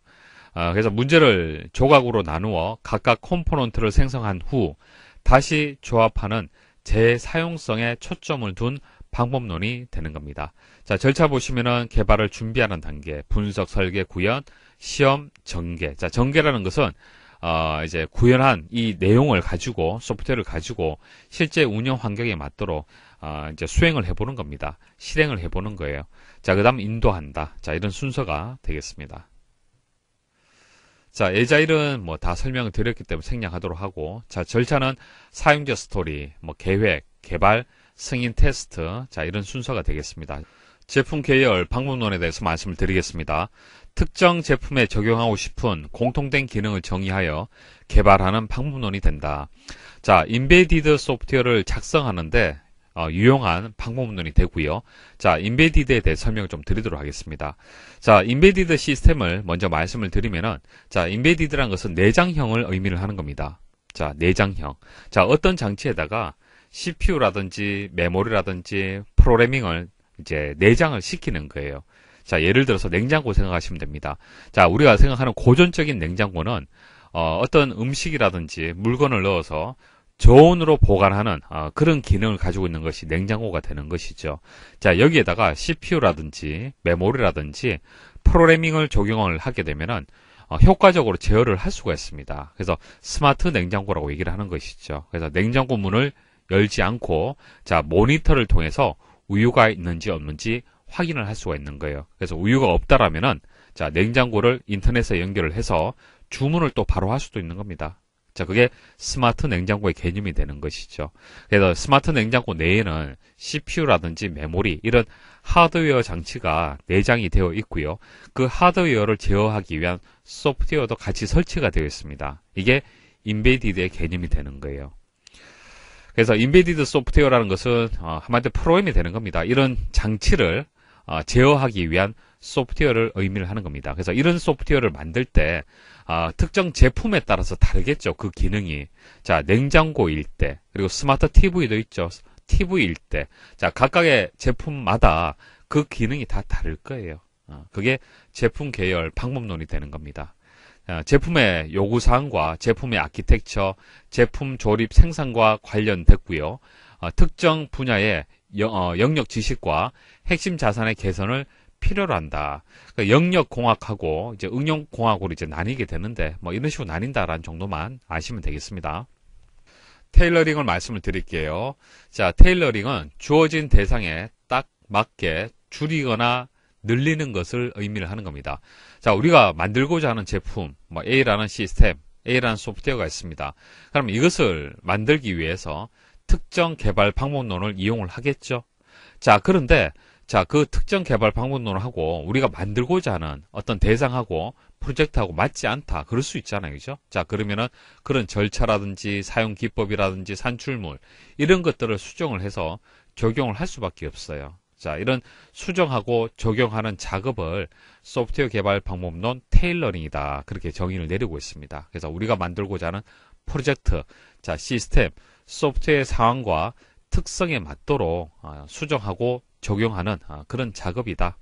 S1: 어, 그래서 문제를 조각으로 나누어 각각 컴포넌트를 생성한 후 다시 조합하는 재사용성에 초점을 둔 방법론이 되는 겁니다. 자, 절차 보시면은 개발을 준비하는 단계, 분석, 설계, 구현, 시험, 전개. 자, 전개라는 것은 어, 이제 구현한 이 내용을 가지고 소프트웨어를 가지고 실제 운영 환경에 맞도록 아, 이제 수행을 해보는 겁니다. 실행을 해보는 거예요. 자, 그 다음 인도한다. 자, 이런 순서가 되겠습니다. 자, 에자일은 뭐 다 설명을 드렸기 때문에 생략하도록 하고, 자, 절차는 사용자 스토리, 뭐 계획, 개발, 승인 테스트, 자, 이런 순서가 되겠습니다. 제품 계열, 방법론에 대해서 말씀을 드리겠습니다. 특정 제품에 적용하고 싶은 공통된 기능을 정의하여 개발하는 방법론이 된다. 자, 인베디드 소프트웨어를 작성하는데 어, 유용한 방법론이 되고요. 자, 인베디드에 대해 설명을 좀 드리도록 하겠습니다. 자, 인베디드 시스템을 먼저 말씀을 드리면은 자, 인베디드란 것은 내장형을 의미를 하는 겁니다. 자, 내장형. 자, 어떤 장치에다가 CPU라든지 메모리라든지 프로그래밍을 이제 내장을 시키는 거예요. 자, 예를 들어서 냉장고 생각하시면 됩니다. 자, 우리가 생각하는 고전적인 냉장고는 어, 어떤 음식이라든지 물건을 넣어서 저온으로 보관하는 어, 그런 기능을 가지고 있는 것이 냉장고가 되는 것이죠. 자 여기에다가 CPU라든지 메모리라든지 프로그래밍을 적용을 하게 되면은 어, 효과적으로 제어를 할 수가 있습니다. 그래서 스마트 냉장고라고 얘기를 하는 것이죠. 그래서 냉장고 문을 열지 않고 자 모니터를 통해서 우유가 있는지 없는지 확인을 할 수가 있는 거예요. 그래서 우유가 없다라면은 자 냉장고를 인터넷에 연결을 해서 주문을 또 바로 할 수도 있는 겁니다. 자, 그게 스마트 냉장고의 개념이 되는 것이죠. 그래서 스마트 냉장고 내에는 CPU라든지 메모리 이런 하드웨어 장치가 내장이 되어 있고요. 그 하드웨어를 제어하기 위한 소프트웨어도 같이 설치가 되어 있습니다. 이게 인베디드의 개념이 되는 거예요. 그래서 인베디드 소프트웨어라는 것은 어, 한마디 프로그램이 되는 겁니다. 이런 장치를 어, 제어하기 위한 소프트웨어를 의미 하는 겁니다. 그래서 이런 소프트웨어를 만들 때 아, 특정 제품에 따라서 다르겠죠. 그 기능이. 자, 냉장고일 때, 그리고 스마트 TV도 있죠. TV일 때. 자, 각각의 제품마다 그 기능이 다 다를 거예요. 어, 그게 제품 계열 방법론이 되는 겁니다. 어, 제품의 요구사항과 제품의 아키텍처, 제품 조립 생산과 관련됐고요. 어, 특정 분야의 여, 어, 영역 지식과 핵심 자산의 개선을 필요로 한다. 그러니까 영역 공학하고 이제 응용 공학으로 이제 나뉘게 되는데 뭐 이런 식으로 나뉜다라는 정도만 아시면 되겠습니다. 테일러링을 말씀을 드릴게요. 자, 테일러링은 주어진 대상에 딱 맞게 줄이거나 늘리는 것을 의미를 하는 겁니다. 자, 우리가 만들고자 하는 제품, 뭐 A라는 시스템, A라는 소프트웨어가 있습니다. 그럼 이것을 만들기 위해서 특정 개발 방법론을 이용을 하겠죠. 자, 그런데 자, 그 특정 개발 방법론하고 을 우리가 만들고자 하는 어떤 대상하고 프로젝트하고 맞지 않다. 그럴 수 있잖아요. 그죠? 자, 그러면은 그런 절차라든지 사용 기법이라든지 산출물 이런 것들을 수정을 해서 적용을 할 수밖에 없어요. 자, 이런 수정하고 적용하는 작업을 소프트웨어 개발 방법론 테일러링이다. 그렇게 정의를 내리고 있습니다. 그래서 우리가 만들고자 하는 프로젝트, 자, 시스템, 소프트웨어 상황과 특성에 맞도록 어, 수정하고 적용하는 아, 그런 작업이다.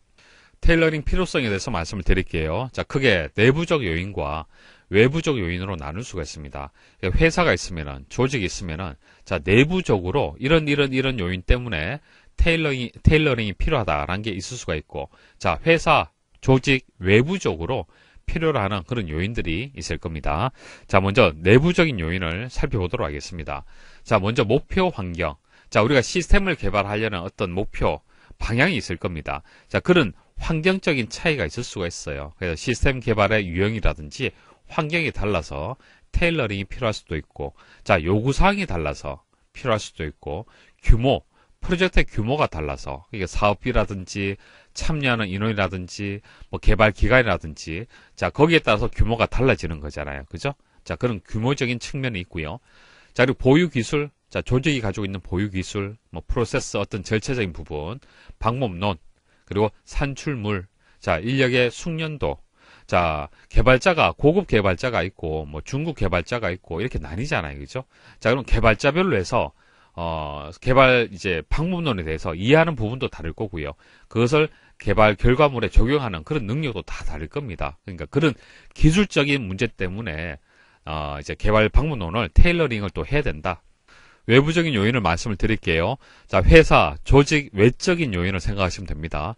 S1: 테일러링 필요성에 대해서 말씀을 드릴게요. 자, 크게 내부적 요인과 외부적 요인으로 나눌 수가 있습니다. 그러니까 회사가 있으면 조직이 있으면자 내부적으로 이런 이런 이런 요인 때문에 테일러링 테일러링이 필요하다라는 게 있을 수가 있고 자 회사 조직 외부적으로 필요로 하는 그런 요인들이 있을 겁니다. 자 먼저 내부적인 요인을 살펴보도록 하겠습니다. 자 먼저 목표 환경. 자 우리가 시스템을 개발하려는 어떤 목표 방향이 있을 겁니다. 자, 그런 환경적인 차이가 있을 수가 있어요. 그래서 시스템 개발의 유형이라든지 환경이 달라서 테일러링이 필요할 수도 있고, 자, 요구사항이 달라서 필요할 수도 있고, 규모, 프로젝트의 규모가 달라서, 이게 사업비라든지, 참여하는 인원이라든지, 뭐 개발 기간이라든지, 자, 거기에 따라서 규모가 달라지는 거잖아요. 그죠? 자, 그런 규모적인 측면이 있고요. 자, 그리고 보유 기술, 자, 조직이 가지고 있는 보유 기술, 뭐 프로세스 어떤 절차적인 부분, 방법론, 그리고 산출물, 자, 인력의 숙련도, 자, 개발자가 고급 개발자가 있고 뭐 중국 개발자가 있고 이렇게 나뉘잖아요. 그죠? 자, 그럼 개발자별로 해서 어, 개발 이제 방법론에 대해서 이해하는 부분도 다를 거고요. 그것을 개발 결과물에 적용하는 그런 능력도 다 다를 겁니다. 그러니까 그런 기술적인 문제 때문에 어, 이제 개발 방문론을 테일러링을 또 해야 된다. 외부적인 요인을 말씀을 드릴게요. 자, 회사, 조직, 외적인 요인을 생각하시면 됩니다.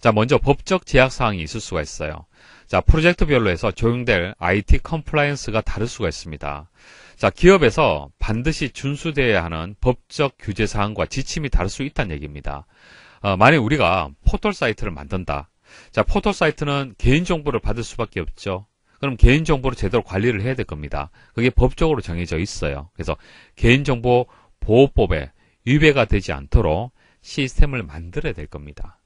S1: 자, 먼저 법적 제약 사항이 있을 수가 있어요. 자, 프로젝트별로 해서 적용될 IT 컴플라이언스가 다를 수가 있습니다. 자, 기업에서 반드시 준수되어야 하는 법적 규제 사항과 지침이 다를 수 있다는 얘기입니다. 어, 만약 우리가 포털 사이트를 만든다. 자, 포털 사이트는 개인 정보를 받을 수밖에 없죠. 그럼 개인정보를 제대로 관리를 해야 될 겁니다. 그게 법적으로 정해져 있어요. 그래서 개인정보 보호법에 위배가 되지 않도록 시스템을 만들어야 될 겁니다.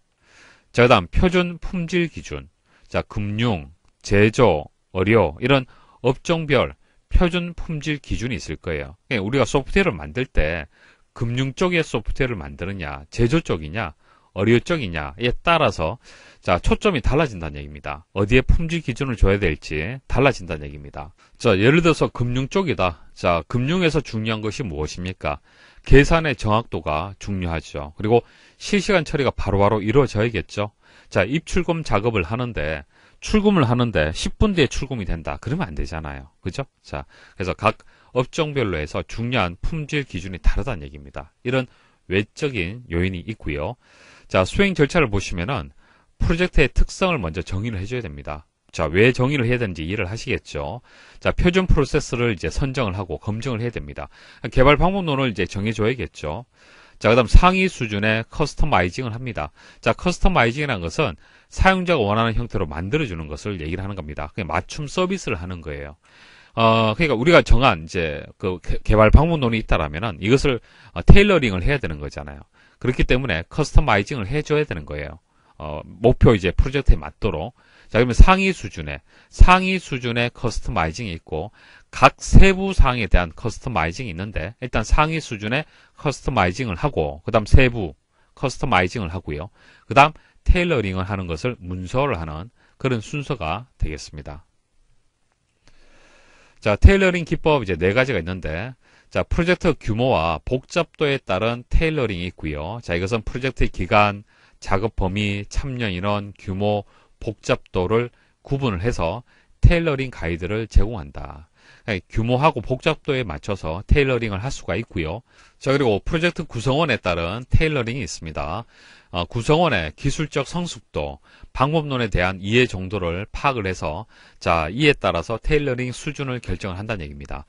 S1: 자, 그 다음 표준 품질 기준. 자, 금융, 제조, 의료 이런 업종별 표준 품질 기준이 있을 거예요. 그러니까 우리가 소프트웨어를 만들 때 금융 쪽의 소프트웨어를 만드느냐, 제조 쪽이냐, 어려쪽이냐에 따라서 자, 초점이 달라진다는 얘기입니다. 어디에 품질 기준을 줘야 될지 달라진다는 얘기입니다. 자, 예를 들어서 금융 쪽이다. 자, 금융에서 중요한 것이 무엇입니까? 계산의 정확도가 중요하죠. 그리고 실시간 처리가 바로바로 바로 이루어져야겠죠. 자, 입출금 작업을 하는데 출금을 하는데 10분 뒤에 출금이 된다. 그러면 안 되잖아요. 그죠? 자, 그래서 각 업종별로 해서 중요한 품질 기준이 다르다는 얘기입니다. 이런 외적인 요인이 있고요. 자, 수행 절차를 보시면은 프로젝트의 특성을 먼저 정의를 해줘야 됩니다. 자, 왜 정의를 해야 되는지 이해를 하시겠죠. 자, 표준 프로세스를 이제 선정을 하고 검증을 해야 됩니다. 개발 방법론을 이제 정해줘야겠죠. 자, 그 다음 상위 수준의 커스터마이징을 합니다. 자, 커스터마이징이라는 것은 사용자가 원하는 형태로 만들어주는 것을 얘기를 하는 겁니다. 그냥 맞춤 서비스를 하는 거예요. 어, 그러니까 우리가 정한 이제 그 개발 방법론이 있다라면은 이것을 어, 테일러링을 해야 되는 거잖아요. 그렇기 때문에 커스터마이징을 해줘야 되는 거예요. 어, 목표 이제 프로젝트에 맞도록. 자, 그러면 상위 수준에, 상위 수준의 커스터마이징이 있고, 각 세부 사항에 대한 커스터마이징이 있는데, 일단 상위 수준의 커스터마이징을 하고, 그 다음 세부 커스터마이징을 하고요. 그 다음 테일러링을 하는 것을 문서를 하는 그런 순서가 되겠습니다. 자, 테일러링 기법 이제 네 가지가 있는데, 자, 프로젝트 규모와 복잡도에 따른 테일러링이 있고요. 자, 이것은 프로젝트 기간, 작업 범위, 참여 인원, 규모, 복잡도를 구분을 해서 테일러링 가이드를 제공한다. 그러니까 규모하고 복잡도에 맞춰서 테일러링을 할 수가 있고요. 자, 그리고 프로젝트 구성원에 따른 테일러링이 있습니다. 어, 구성원의 기술적 성숙도, 방법론에 대한 이해 정도를 파악을 해서 자, 이에 따라서 테일러링 수준을 결정 한다는 얘기입니다.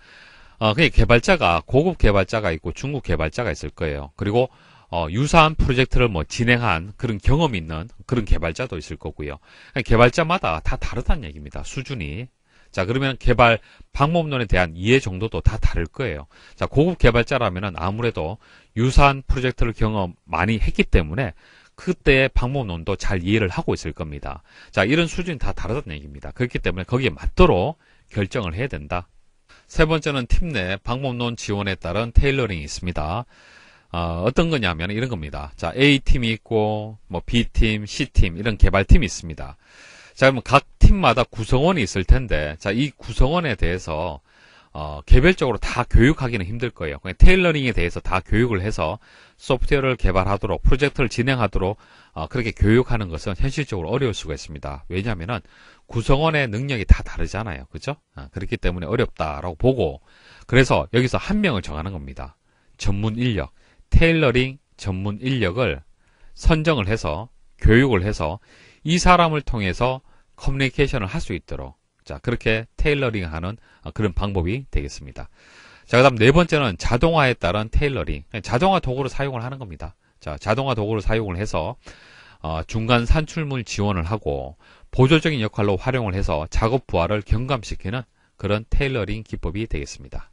S1: 어, 그 개발자가 고급 개발자가 있고 중국 개발자가 있을 거예요. 그리고 어, 유사한 프로젝트를 뭐 진행한 그런 경험 있는 그런 개발자도 있을 거고요. 그러니까 개발자마다 다 다르다는 얘기입니다. 수준이. 자, 그러면 개발 방법론에 대한 이해 정도도 다 다를 거예요. 자, 고급 개발자라면 아무래도 유사한 프로젝트를 경험 많이 했기 때문에 그때의 방법론도 잘 이해를 하고 있을 겁니다. 자, 이런 수준이 다 다르다는 얘기입니다. 그렇기 때문에 거기에 맞도록 결정을 해야 된다. 세 번째는 팀 내 방법론 지원에 따른 테일러링이 있습니다. 어, 어떤 거냐면 이런 겁니다. 자, A팀이 있고, 뭐 B팀, C팀, 이런 개발팀이 있습니다. 자, 그럼 각 팀마다 구성원이 있을 텐데, 자, 이 구성원에 대해서, 어, 개별적으로 다 교육하기는 힘들 거예요. 그냥 테일러링에 대해서 다 교육을 해서 소프트웨어를 개발하도록, 프로젝트를 진행하도록, 어, 그렇게 교육하는 것은 현실적으로 어려울 수가 있습니다. 왜냐면은, 하 구성원의 능력이 다 다르잖아요. 그죠? 아, 그렇기 때문에 어렵다라고 보고, 그래서 여기서 한 명을 정하는 겁니다. 전문 인력, 테일러링 전문 인력을 선정을 해서, 교육을 해서, 이 사람을 통해서 커뮤니케이션을 할 수 있도록, 자, 그렇게 테일러링 하는 아, 그런 방법이 되겠습니다. 자, 그 다음 네 번째는 자동화에 따른 테일러링. 네, 자동화 도구를 사용을 하는 겁니다. 자, 자동화 도구를 사용을 해서, 어, 중간 산출물 지원을 하고, 보조적인 역할로 활용을 해서 작업 부하를 경감시키는 그런 테일러링 기법이 되겠습니다.